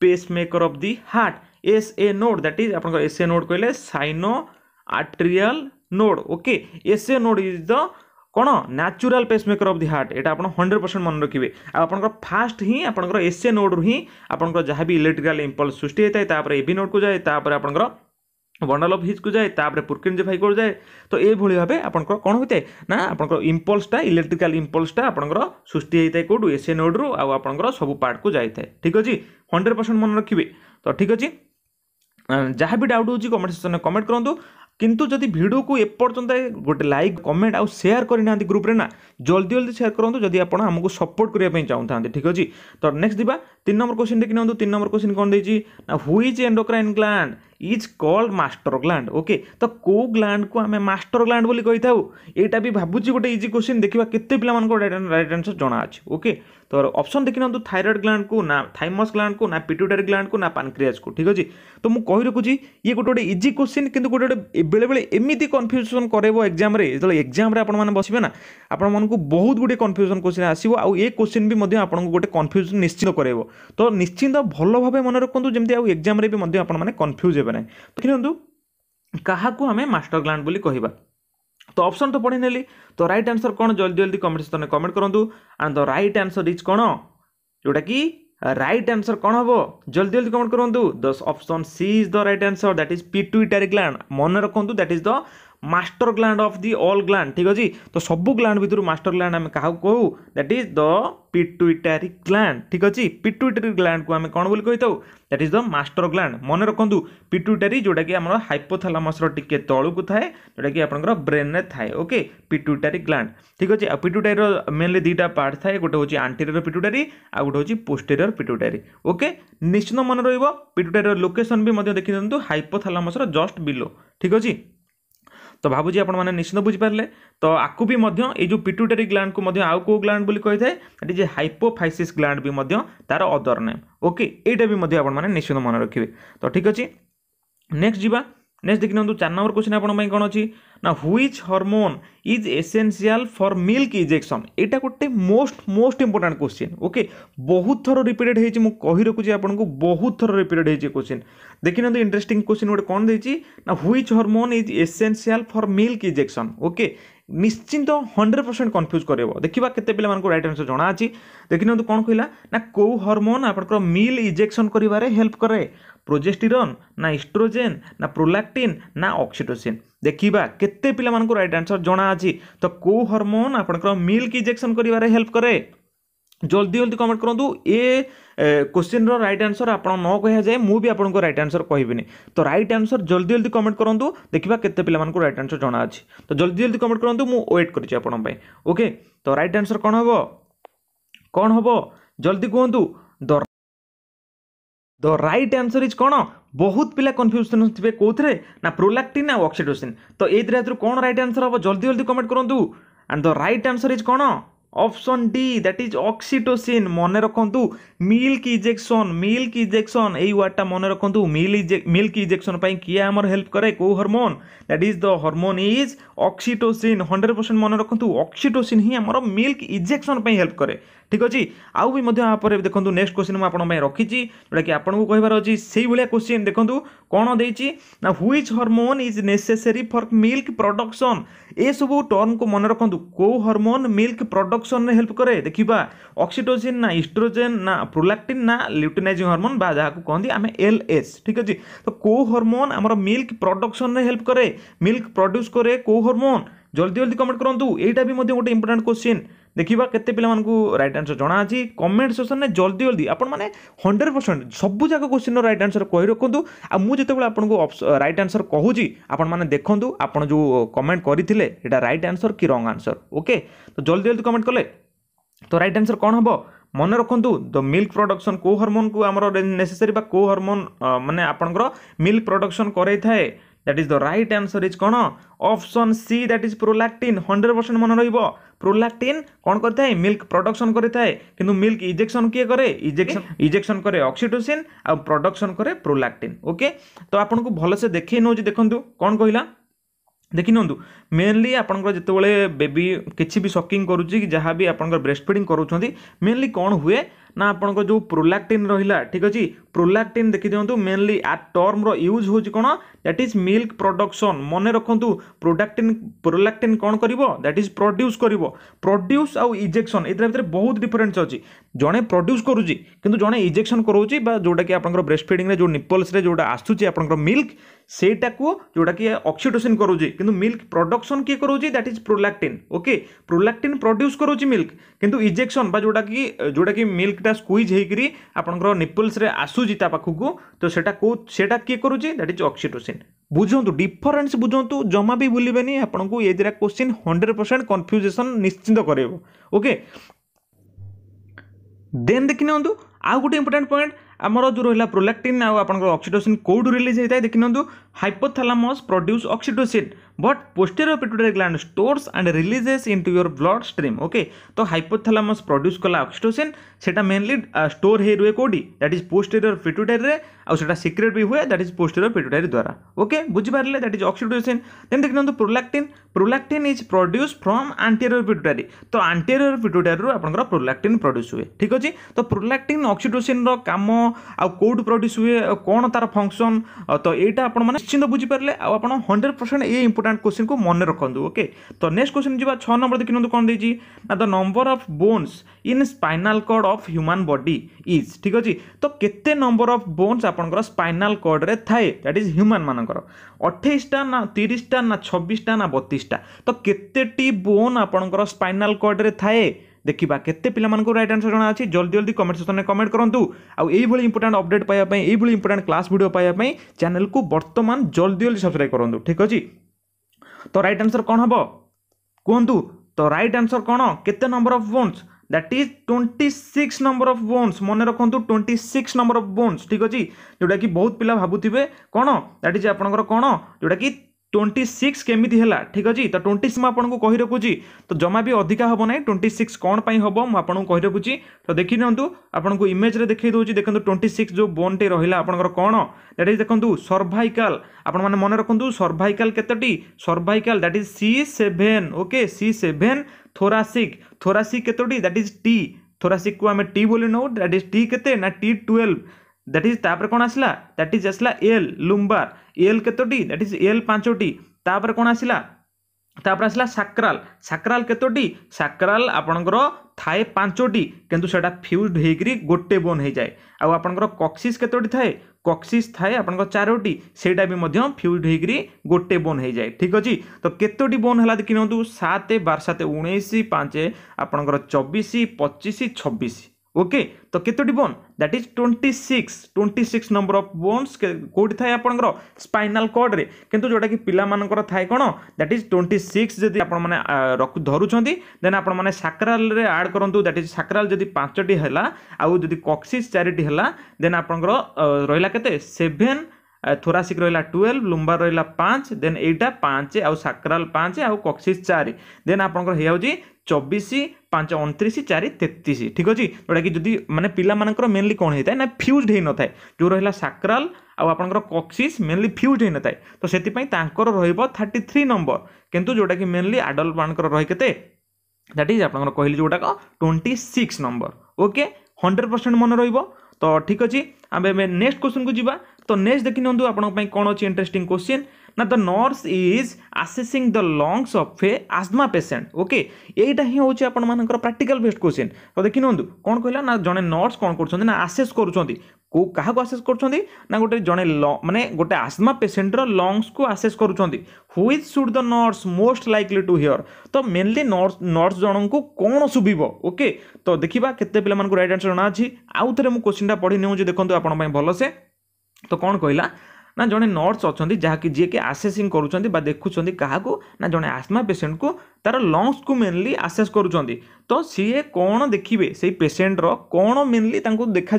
pacemaker of the heart SA node that is আপনার SA node কইলে sino arterial node okay SA node is the কোন natural pacemaker of the heart এটা আপনার হন্ড্রেড পরসেন্ট মনে রাখবে আপনার ফাষ্ট হি আপনার এসএ নোড্রু হি আপনার যা বি ইলেকট্রিকাল ইম্পলস সৃষ্টি হয়ে থাকে তাপরে এবি নোড্রু যায় তাপরে আপনার ବର୍ଣ୍ଣାଲୋଭ ହିଚ୍କୁ ଯାଏ ତାପରେ ପୁର୍କିଞ୍ଜିଫାଇକୁ ଯାଏ ତ ଏଇଭଳି ଭାବେ ଆପଣଙ୍କର କ'ଣ ହୋଇଥାଏ ନା ଆପଣଙ୍କର ଇମ୍ପଲ୍ସଟା ଇଲେକ୍ଟ୍ରିକାଲ ଇମ୍ପଲ୍ସଟା ଆପଣଙ୍କର ସୃଷ୍ଟି ହେଇଥାଏ କେଉଁଠୁ ଏସିଏ ନୋଡ଼ରୁ ଆଉ ଆପଣଙ୍କର ସବୁ ପାର୍ଟକୁ ଯାଇଥାଏ ଠିକ୍ ଅଛି ହଣ୍ଡ୍ରେଡ଼ ପରସେଣ୍ଟ ମନେ ରଖିବେ ତ ଠିକ୍ ଅଛି ଯାହା ବି ଡାଉଟ୍ ହେଉଛି କମେଣ୍ଟ ସେକ୍ସନରେ କମେଣ୍ଟ କରନ୍ତୁ किंतु जदि भिडियो को एपर्तंत गोटे लाइक कमेंट आउ सेयार करना ग्रुप ना जल्दी जल्दी सेयार करूँ जदि आप सपोर्ट करने चाहूँ था ठीक अच्छे तो नेक्स्ट जी तीन नंबर क्वेश्चन देखिए नियंतु तीन नंबर क्वेश्चन कौन देती ना which endocrine gland is called master gland okay तो कौ ग्लांड को आम मटर ग्लांड बोली यहाँ भी भावुच गोटे इजी क्वेश्चन देखा के पाला रईट आनसर जना ओके तर ଅପସନ୍ ଦେଖିନିଅନ୍ତୁ ଥାଇରଏଡ଼ ଗ୍ଲାଣ୍ଡକୁ ନା ଥାଇମସ୍ ଗ୍ଲାଣ୍ଡକୁ ନା ପିଟ୍ୟୁଟାରୀ ଗ୍ଲାଣ୍ଡକୁ ନା ପାନକ୍ରିଆଜକୁ ଠିକ୍ ଅଛି ତ ମୁଁ କହି ରଖୁଛି ଇଏ ଗୋଟେ ଗୋଟେ ଇଜି କୋଶ୍ଚିନ୍ କିନ୍ତୁ ଗୋଟେ ଗୋଟେ ବେଳେବେଳେ ଏମିତି କନଫ୍ୟୁଜନ୍ କରେଇବ ଏକ୍ଜାମ୍ରେ ଯେତେବେଳେ ଏକ୍ଜାମ୍ରେ ଆପଣମାନେ ବସିବେ ନା ଆପଣମାନଙ୍କୁ ବହୁତ ଗୁଡ଼ିଏ କନଫ୍ୟୁଜନ୍ କୋଶ୍ଚିନ୍ ଆସିବ ଆଉ ଏ କୋଶ୍ଚିନ୍ ବି ମଧ୍ୟ ଆପଣଙ୍କୁ ଗୋଟେ କନଫ୍ୟୁଜନ୍ ନିଶ୍ଚିତ କରେଇବ ତ ନିଶ୍ଚିନ୍ତ ଭଲ ଭାବେ ମନେ ରଖନ୍ତୁ ଯେମିତି ଆଉ ଏକ୍ଜାମ୍ରେ ବି ମଧ୍ୟ ଆପଣମାନେ କନଫ୍ୟୁଜ୍ ହେବେ ନାହିଁ ଦେଖିନିଅନ୍ତୁ କାହାକୁ ଆମେ ମାଷ୍ଟର ଗ୍ଲାଣ୍ଡ ବୋଲି କହିବା ତ ଅପସନ୍ ତ ପଢ଼ିନେଲି ତ ରାଇଟ୍ ଆନ୍ସର୍ କ'ଣ ଜଲ୍ଦି ଜଲ୍ଦି କମେଣ୍ଟ ତୁମେ କମେଣ୍ଟ କରନ୍ତୁ and the right answer is କ'ଣ ଯେଉଁଟାକି ରାଇଟ୍ ଆନ୍ସର୍ କ'ଣ ହେବ ଜଲ୍ଦି ଜଲ୍ଦି କମେଣ୍ଟ କରନ୍ତୁ the option C is the right answer that is pituitary gland ମନେ ରଖନ୍ତୁ that is the master gland of the all gland ଠିକ୍ ଅଛି ତ ସବୁ ଗ୍ଲାଣ୍ଡ ଭିତରୁ ମାଷ୍ଟର ଗ୍ଲାଣ୍ଡ ଆମେ କାହାକୁ କହୁ that is the pituitary gland ଠିକ୍ ଅଛି ପିଟୁଇଟାରୀ ଗ୍ଲାଣ୍ଡକୁ ଆମେ କ'ଣ ବୋଲି କହିଥାଉ that is the master gland ମନେ ରଖନ୍ତୁ ପିଟୁଇଟାରୀ ଯେଉଁଟାକି ଆମର ହାଇପୋଥାଲାମସର ଟିକେ ତଳକୁ ଥାଏ ଯେଉଁଟାକି ଆପଣଙ୍କର ବ୍ରେନ୍ରେ ଥାଏ ଓକେ ପିଟୁଇଟାରୀ ଗ୍ଲାଣ୍ଡ ଠିକ୍ ଅଛି ଆଉ ପିଟୁଇଟାରୀର ମେନଲି ଦୁଇଟା ପାର୍ଟ ଥାଏ ଗୋଟେ ହେଉଛି ଆଣ୍ଟେରିୟର ପିଟୁଟାରୀ ଆଉ ଗୋଟେ ହେଉଛି ପୋଷ୍ଟେରିୟର ପିଟୁଟାରୀ ଓକେ ନିଶ୍ଚିତ ମନେ ରହିବ ପିଟୁଟାରୀର ଲୋକେସନ୍ ବି ମଧ୍ୟ ଦେଖିଦିଅନ୍ତୁ ହାଇପୋଥାଲାମସର ଜଷ୍ଟ ବିଲୋ ଠିକ୍ ଅଛି তো ভাবুছি ଆପଣମାନେ ନିଶ୍ଚିତ ବୁଝିପାରିଲେ ତ ଆକୁ ବି ମଧ୍ୟ ଏଇ ଯେଉଁ ପିଟ୍ୟୁଟାରୀ ଗ୍ଲାଣ୍ଡକୁ ମଧ୍ୟ ଆଉ କେଉଁ ଗ୍ଲାଣ୍ଡ ବୋଲି କହିଥାଏ ଏଠି ଯେ ହାଇପୋଫାଇସିସ୍ ଗ୍ଲାଣ୍ଡ ବି ମଧ୍ୟ ତା'ର ଅଦର ନେମ୍ ଓକେ ଏଇଟା ବି ମଧ୍ୟ ଆପଣମାନେ ନିଶ୍ଚିତ ମନେ ରଖିବେ ତ ଠିକ୍ ଅଛି ନେକ୍ସଟ ଯିବା ନେକ୍ସଟ ଦେଖି ନିଅନ୍ତୁ ଚାରି ନମ୍ବର କ୍ୱେଶ୍ଚିନ୍ ଆପଣଙ୍କ ପାଇଁ କ'ଣ ଅଛି না which hormone is essential for milk ejection এটা গোটে most most important question okay ବହୁତ ଥର ରିପିଟେଡ୍ ହେଇଛି ମୁଁ କହି ରଖୁଛି ଆପଣଙ୍କୁ ବହୁତ ଥର ରିପିଟେଡ୍ ହେଇଛି କୋଶ୍ଚିନ୍ ଦେଖିନିଅନ୍ତୁ ଇଣ୍ଟରେଷ୍ଟିଂ କୋଶ୍ଚିନ୍ ଗୋଟେ କ'ଣ ଦେଇଛି ନା which hormone is essential for milk ejection okay ନିଶ୍ଚିନ୍ତ ହଣ୍ଡ୍ରେଡ଼ ପରସେଣ୍ଟ କନଫ୍ୟୁଜ୍ କରେଇବ ଦେଖିବା କେତେ ପିଲାମାନଙ୍କୁ ରାଇଟ୍ ଆନ୍ସର୍ ଜଣାଅଛି ଦେଖିନିଅନ୍ତୁ କ'ଣ କହିଲା ନା କେଉଁ ହର୍ମୋନ୍ ଆପଣଙ୍କର ମିଲ୍ ଇଜେକ୍ସନ୍ କରିବାରେ ହେଲ୍ପ କରେ ପ୍ରୋଜେଷ୍ଟିରନ୍ ନା ଇଷ୍ଟ୍ରୋଜେନ୍ ନା ପ୍ରୋଲାକ୍ଟିନ୍ ନା ଅକ୍ସିଟୋସିନ୍ ଦେଖିବା କେତେ ପିଲାମାନଙ୍କୁ ରାଇଟ୍ ଆନ୍ସର୍ ଜଣାଅଛି ତ କେଉଁ ହର୍ମୋନ୍ ଆପଣଙ୍କର ମିଲ୍କ ଇଜେକ୍ସନ୍ କରିବାରେ ହେଲ୍ପ କରେ ଜଲ୍ଦି ଜଲ୍ଦି କମେଣ୍ଟ କରନ୍ତୁ ଏ କୋଶ୍ଚିନ୍ର ରାଇଟ୍ ଆନ୍ସର୍ ଆପଣ ନ କୁହାଯାଏ ମୁଁ ବି ଆପଣଙ୍କୁ ରାଇଟ୍ ଆନ୍ସର୍ କହିବିନି ତ ରାଇଟ୍ ଆନ୍ସର୍ ଜଲ୍ଦି ଜଲ୍ଦି କମେଣ୍ଟ କରନ୍ତୁ ଦେଖିବା କେତେ ପିଲାମାନଙ୍କୁ ରାଇଟ୍ ଆନ୍ସର୍ ଜଣାଅଛି ତ ଜଲ୍ଦି ଜଲ୍ଦି କମେଣ୍ଟ କରନ୍ତୁ ମୁଁ ୱେଟ୍ କରିଛି ଆପଣଙ୍କ ପାଇଁ ଓକେ ତ ରାଇଟ୍ ଆନ୍ସର୍ କ'ଣ ହେବ କ'ଣ ହେବ ଜଲ୍ଦି କୁହନ୍ତୁ the the right answer is କ'ଣ ବହୁତ ପିଲା କନଫ୍ୟୁଜନ୍ ଥିବେ କେଉଁଥିରେ ନା ପ୍ରୋଲାକ୍ଟିନ୍ ଆଉ ଅକ୍ସିଡୋସିନ୍ ତ ଏଇଥିରେ ଏଥିରୁ କ'ଣ ରାଇଟ୍ ଆନ୍ସର୍ ହେବ ଜଲ୍ଦି ଜଲ୍ଦି କମେଣ୍ଟ କରନ୍ତୁ and the right answer is କ'ଣ option D that is oxytocin মনে রাখন্তু মিল্ক ইজেকশন মিল্ক ইজেকশন এই ওয়ার্ডটা মনে রাখন্তু মিল ইজেক মিল্ক ইজেকশন পাই কি আমর হেল্প করে কো hormone that is the hormone is oxytocin 100% মনে রাখন্তু অক্সিটোসিন হি আমরো মিল্ক ইজেকশন পাই হেল্প করে ঠিক আছে আউবি মধ্য আপরে দেখন্তু নেক্সট কোশ্চেন মই আপোনমই রাখিছি লাগি আপোনক কইবার হছি সেই বুলিয়া কোশ্চেন দেখন্তু কোনো দেইছি which hormone is necessary for milk production এ সব টর্ম কো মনে রাখন্তু কো হরমোন মিল্ক প্রোডাক ପ୍ରଡକ୍ସନରେ ହେଲ୍ପ କରେ ଦେଖିବା ଅକ୍ସିଟୋସିନ୍ ନା ଇଷ୍ଟ୍ରୋଜେନ୍ ନା ପ୍ରୋଲାକ୍ଟିନ୍ ନା ଲ୍ୟୁଟିନାଇଜିଂ ହର୍ମୋନ୍ ବା ଯାହାକୁ କହନ୍ତି ଆମେ ଏଲ୍ ଏସ୍ ଠିକ୍ ଅଛି ତ କେଉଁ ହର୍ମୋନ୍ ଆମର ମିଲ୍କ ପ୍ରଡକ୍ସନରେ ହେଲ୍ପ କରେ ମିଲ୍କ ପ୍ରଡ୍ୟୁସ୍ କରେ କେଉଁ ହର୍ମୋନ୍ ଜଲ୍ଦି ଜଲ୍ଦି କମେଣ୍ଟ କରନ୍ତୁ ଏଇଟା ବି ମଧ୍ୟ ଗୋଟେ ଇମ୍ପୋର୍ଟାଣ୍ଟ କୋଶ୍ଚିନ୍ ଦେଖିବା କେତେ ପିଲାମାନଙ୍କୁ ରାଇଟ୍ ଆନ୍ସର୍ ଜଣାଅଛି କମେଣ୍ଟ ସେକ୍ସନ୍ରେ ଜଲ୍ଦି ଜଲ୍ଦି ଆପଣମାନେ ହଣ୍ଡ୍ରେଡ଼ ପରସେଣ୍ଟ ସବୁ ଯାକ କ୍ୱେଶ୍ଚିନ୍ର ରାଇଟ୍ ଆନ୍ସର୍ କହି ରଖନ୍ତୁ ଆଉ ମୁଁ ଯେତେବେଳେ ଆପଣଙ୍କୁ ରାଇଟ୍ ଆନ୍ସର୍ କହୁଛି ଆପଣମାନେ ଦେଖନ୍ତୁ ଆପଣ ଯେଉଁ କମେଣ୍ଟ କରିଥିଲେ ସେଇଟା ରାଇଟ୍ ଆନ୍ସର୍ କି ରଙ୍ଗ ଆନ୍ସର୍ ଓକେ ତ ଜଲ୍ଦି ଜଲ୍ଦି କମେଣ୍ଟ କଲେ ତ ରାଇଟ୍ ଆନ୍ସର୍ କ'ଣ ହେବ ମନେ ରଖନ୍ତୁ ଦ ମିଲ୍କ ପ୍ରଡକ୍ସନ୍ କେଉଁ ହର୍ମୋନ୍କୁ ଆମର ନେସେସରୀ ବା କେଉଁ ହର୍ମୋନ୍ ମାନେ ଆପଣଙ୍କର ମିଲ୍କ ପ୍ରଡକ୍ସନ୍ କରେଇଥାଏ that is the right answer is কোণ option C that is prolactin hundred percent মনে রহব প্রোলাক্টিন কোণ করে থাকে মিল্ক প্রডকশন করে থাকে কিন্তু মিল্ক ইজেকশন কিয়ে করে ইজেকশন ইজেকশন করে অক্সিটোসিন আর প্রডকশন করে প্রোলাক্টিন ওকে তো আপনার ভালসে দেখাই নেছি দেখুন কোণ কহিলা ଦେଖିନିଅନ୍ତୁ ମେନ୍ଲି ଆପଣଙ୍କର ଯେତେବେଳେ ବେବି କିଛି ବି ସକିଂ କରୁଛି କି ଯାହା ବି ଆପଣଙ୍କର ବ୍ରେଷ୍ଟ ଫିଡ଼ିଂ କରୁଛନ୍ତି ମେନ୍ଲି କ'ଣ ହୁଏ ନା ଆପଣଙ୍କର ଯେଉଁ ପ୍ରୋଲାକ୍ଟିନ୍ ରହିଲା ଠିକ୍ ଅଛି प्रोलाक्टिन देखिदिंतु मेनली आट टर्म रूज हूँ कौन दैट इज मिल्क प्रडक्शन मन रखु प्रोडक्ट प्रोलाक्टिन कौन कर दैट इज प्रड्यूस कर प्रड्यूस आउ इजेक्शन ये भितर बहुत डिफरेन्स अच्छी जड़े प्रड्यूस करूँ जड़े इजेक्शन जोटा कि आप ब्रेस्ट फिडिंग जो निपल्स जो आसूसी आप मिल्क से जोटा कि अक्सीडोसीन करूँ मिल्क प्रडक्शन किए कर that is prolactin okay prolactin produce करूँ मिल्क कि इजेक्शन जोटा कि जोटा कि मिल्कटा स्क्ज होकर आपंपल्स आसू ଆସୁଛି ତା ପାଖକୁ ତ ସେଟା କେଉଁ ସେଟା କିଏ କରୁଛି ଦ୍ୟାଟ୍ ଇଜ୍ ଅକ୍ସିଟୋସିନ୍ ବୁଝନ୍ତୁ ଡିଫରେନ୍ସ ବୁଝନ୍ତୁ ଜମା ବି ଭୁଲିବେନି ଆପଣଙ୍କୁ ଏ ଦୁଇଟା କୋଶ୍ଚିନ୍ ହଣ୍ଡ୍ରେଡ଼ ପରସେଣ୍ଟ କନଫ୍ୟୁଜେସନ୍ ନିଶ୍ଚିନ୍ତ କରାଇବ ଓକେ ଦେନ୍ ଦେଖି ନିଅନ୍ତୁ ଆଉ ଗୋଟେ ଇମ୍ପୋର୍ଟାଣ୍ଟ ପଏଣ୍ଟ ଆମର ଯେଉଁ ରହିଲା ପ୍ରୋଲାକ୍ଟିନ୍ ଆଉ ଆପଣଙ୍କର ଅକ୍ସିଟୋସିନ୍ କେଉଁଠୁ ରିଲିଜ୍ ହେଇଥାଏ ଦେଖି ନିଅନ୍ତୁ hypothalamus produce oxytocin but posterior pituitary gland stores and releases into your blood stream okay तो hypothalamus produce कला oxytocin सेटा mainly store हे रुए कोडी that is posterior pituitary ଆଉ ସେଇଟା ସିକ୍ରେଟ୍ ବି ହୁଏ ଦ୍ୟାଟ୍ ଇଜ୍ ପୋଷ୍ଟେରିୟର୍ ପିଟ୍ୟୁଟାରୀ ଦ୍ୱାରା ଓକେ ବୁଝିପାରିଲେ ଦ୍ୟାଟ୍ ଇଜ୍ ଅକ୍ସିଡେସନ୍ ଦେନ୍ ଦେଖିନିଅନ୍ତୁ prolactin prolactin is produce from anterior pituitary ତ ଆଣ୍ଟେରିୟର୍ ପିଟ୍ୟୁଟାରୀରୁ ଆପଣଙ୍କର ପ୍ରୋଲାକ୍ଟିନ୍ ପ୍ରଡ୍ୟୁସ୍ ହୁଏ ଠିକ୍ ଅଛି ତ ପ୍ରୋଲାକ୍ଟିନ୍ ଅକ୍ସିଡୋସିନ୍ର କାମ ଆଉ କେଉଁଠୁ ପ୍ରଡ୍ୟୁସ୍ ହୁଏ କ'ଣ ତା'ର ଫଙ୍କସନ୍ ତ ଏଇଟା ଆପଣମାନେ ନିଶ୍ଚିନ୍ତ ବୁଝିପାରିଲେ ଆଉ ଆପଣ ହଣ୍ଡ୍ରେଡ଼ ପରସେଣ୍ଟ ଏ ଇମ୍ପୋର୍ଟାଣ୍ଟ କୋଶ୍ଚିନ୍କୁ ମନେ ରଖନ୍ତୁ ଓକେ ତ ନେକ୍ସଟ କୋଶ୍ଚିନ୍ ଯିବା ଛଅ ନମ୍ବର ଦେଖିନିଅନ୍ତୁ କ'ଣ ଦେଇଛି ନା the number of bones in spinal cord of human body is ଠିକ୍ ଅଛି ତ କେତେ ନମ୍ବର ଅଫ୍ ବୋନ୍ସ ଆପଣଙ୍କର ସ୍ପାଇନାଲ୍ କର୍ଡ଼ରେ ଥାଏ ଦ୍ୟାଟ୍ ଇଜ୍ ହ୍ୟୁମାନ୍ ମାନଙ୍କର ଅଠେଇଶଟା ନା ତିରିଶଟା ନା ଛବିଶଟା ନା ବତିଶଟା ତ କେତେଟି ବୋନ୍ ଆପଣଙ୍କର ସ୍ପାଇନାଲ୍ କର୍ଡ଼ରେ ଥାଏ ଦେଖିବା କେତେ ପିଲାମାନଙ୍କୁ ରାଇଟ୍ ଆନ୍ସର୍ ଜଣା ଅଛି ଜଲ୍ଦି ଜଲ୍ଦି କମେଣ୍ଟ ସେକ୍ସନରେ କମେଣ୍ଟ କରନ୍ତୁ ଆଉ ଏଇଭଳି ଇମ୍ପୋର୍ଟାଣ୍ଟ ଅପଡେଟ୍ ପାଇବା ପାଇଁ ଏଇଭଳି ଇମ୍ପୋର୍ଟାଣ୍ଟ କ୍ଲାସ୍ ଭିଡ଼ିଓ ପାଇବା ପାଇଁ ଚ୍ୟାନେଲକୁ ବର୍ତ୍ତମାନ ଜଲ୍ଦି ଜଲ୍ଦି ସବସ୍କ୍ରାଇବ୍ କରନ୍ତୁ ଠିକ୍ ଅଛି ତ ରାଇଟ୍ ଆନ୍ସର୍ କ'ଣ ହେବ କୁହନ୍ତୁ ତ ରାଇଟ୍ ଆନ୍ସର୍ କ'ଣ କେତେ number of bones that is twenty six number of bones ମନେ ରଖନ୍ତୁ twenty six number of bones ଠିକ୍ ଅଛି ଯେଉଁଟାକି ବହୁତ ପିଲା ଭାବୁଥିବେ କ'ଣ ଦ୍ୟାଟ୍ ଇଜ୍ ଆପଣଙ୍କର କ'ଣ ଯେଉଁଟାକି ଟ୍ୱେଣ୍ଟି ସିକ୍ସ କେମିତି ହେଲା ଠିକ୍ ଅଛି ତ ଟ୍ୱେଣ୍ଟି ସିକ୍ସ ମୁଁ ଆପଣଙ୍କୁ କହି ରଖୁଛି ତ ଜମା ବି ଅଧିକା ହେବ ନାହିଁ ଟ୍ୱେଣ୍ଟି ସିକ୍ସ କ'ଣ ପାଇଁ ହେବ ମୁଁ ଆପଣଙ୍କୁ କହି ରଖୁଛି ତ ଦେଖି ନିଅନ୍ତୁ ଆପଣଙ୍କୁ ଇମେଜ୍ରେ ଦେଖାଇ ଦେଉଛି ଦେଖନ୍ତୁ ଟ୍ୱେଣ୍ଟି ସିକ୍ସ ଯେଉଁ ବୋନ୍ଟି ରହିଲା ଆପଣଙ୍କର କ'ଣ ଦ୍ୟାଟ୍ ଇଜ୍ ଦେଖନ୍ତୁ ସର୍ଭାଇକାଲ୍ ଆପଣମାନେ ମନେ ରଖନ୍ତୁ ସର୍ଭାଇକାଲ୍ କେତୋଟି cervical that is C seven okay C seven thoracic thoracic କେତୋଟି ଦ୍ୟାଟ୍ ଇଜ୍ ଟି ଥୋରାସିକ୍କୁ ଆମେ ଟି ବୋଲି ନେଉ ଦ୍ୟାଟ୍ ଇଜ୍ ଟି କେତେ ନା ଟି ଟୁଏଲ୍ଭ দ্যাট ইজ তাপরে কোণ আসলা দ্যাট ইজ আসলা এল লুম্বার এল কতোটি দ্যাট ইজ এল পাঁচটি তাপরে কোণ আসলা তাপরে আসলা সাক্রাল সাক্রাল কতোটি সাক্রাল আপনার থাকে পাঁচটি কিন্তু সেটা ফিউজড হয়েকি গোটে বোন হয়ে যায় আপনার কক্সিস কতোটি থাকে কক্সিস থাকে আপনার চারোটি সেইটা বি ফিউজড হয়েকি গোটে বোন হয়ে যায় ঠিক অছি তো কতোটি বোন হল দেখি নিউ সাত বার সাত উনিশ পাঁচ আপনার চবিশ পঁচিশ ছবিশ ओके तो कतोटी bone that is twenty six number of bones कोठी थाए आप स्पाइनाल कॉर्ड कि जोटा कि पिला मानकर थाए कोन दैट इज ट्वेंटी सिक्स आपन आप रख देन आपन माने सैक्रल रे ऐड करंतु दैट इज सैक्रल जदि पांचटी हला आउ जदि कॉक्सिस चारटी देन आपनकर रहिला केते 7 थोरासिक रहा ट्वेल्व लुम्बार रहा पाँच देन यहाँ पाँच आउ साक्राल पाँच आउ कक्सिस चार देन आपंकर हो चबिश ପାଞ୍ଚ ଅଣତିରିଶ ଚାରି ତେତିଶ ଠିକ୍ ଅଛି ଯେଉଁଟାକି ଯଦି ମାନେ ପିଲାମାନଙ୍କର ମେନଲି କ'ଣ ହେଇଥାଏ ନା ଫ୍ୟୁଜ୍ ହେଇନଥାଏ ଯେଉଁ ରହିଲା ସାକ୍ରାଲ ଆଉ ଆପଣଙ୍କର କକ୍ସିସ୍ ମେନଲି ଫ୍ୟୁଜ୍ ହେଇନଥାଏ ତ ସେଥିପାଇଁ ତାଙ୍କର ରହିବ ଥାର୍ଟି ଥ୍ରୀ ନମ୍ବର କିନ୍ତୁ ଯେଉଁଟାକି ମେନଲି ଆଡଲ୍ଟମାନଙ୍କର ରହେ କେତେ ଦ୍ୟାଟ୍ ଇଜ୍ ଆପଣଙ୍କର କହିଲି ଯେଉଁଟାକ twenty six number okay hundred percent ମନେ ରହିବ ତ ଠିକ୍ ଅଛି ଆମେ ଏବେ ନେକ୍ସଟ କ୍ୱେଶ୍ଚନକୁ ଯିବା ତ ନେକ୍ସଟ ଦେଖିନିଅନ୍ତୁ ଆପଣଙ୍କ ପାଇଁ କ'ଣ ଅଛି ଇଣ୍ଟରେଷ୍ଟିଂ କୋଶ୍ଚିନ୍ ନା the nurse is assessing the lungs of a asthma patient okay ଏଇଟା ହିଁ ହେଉଛି ଆପଣମାନଙ୍କର ପ୍ରାକ୍ଟିକାଲ ବେଷ୍ଟ କୋଶ୍ଚିନ୍ ତ ଦେଖିନିଅନ୍ତୁ କ'ଣ କହିଲା ନା ଜଣେ ନର୍ସ କ'ଣ କରୁଛନ୍ତି ନା ଆସେସ୍ କରୁଛନ୍ତି କେଉଁ କାହାକୁ ଆସେସ୍ କରୁଛନ୍ତି ନା ଗୋଟେ ଜଣେ ଲ ମାନେ ଗୋଟେ ଆସ୍ମା ପେସେଣ୍ଟର ଲଙ୍ଗସ୍କୁ ଆସେସ୍ କରୁଛନ୍ତି which should the nurse most likely to hear ତ ମେନ୍ଲି ନର୍ସ ନର୍ସ ଜଣଙ୍କୁ କ'ଣ ଶୁଭିବ ଓକେ ତ ଦେଖିବା କେତେ ପିଲାମାନଙ୍କୁ ରାଇଟ୍ ଆନ୍ସର୍ ଅଛି ଆଉ ଥରେ ମୁଁ କୋଶ୍ଚିନ୍ଟା ପଢ଼ି ନେଉଛି ଦେଖନ୍ତୁ ଆପଣଙ୍କ ପାଇଁ ଭଲସେ तो कौन कहला ना जड़े नर्स अच्छा जहाँकि जीक आसेसींग कर देखुं क्या ना जड़े आस्मा पेसेंट को तार लंगस को मेनली आसे कर तो सीए कौन देखिए से पेसेंटर कौन मेनली देखा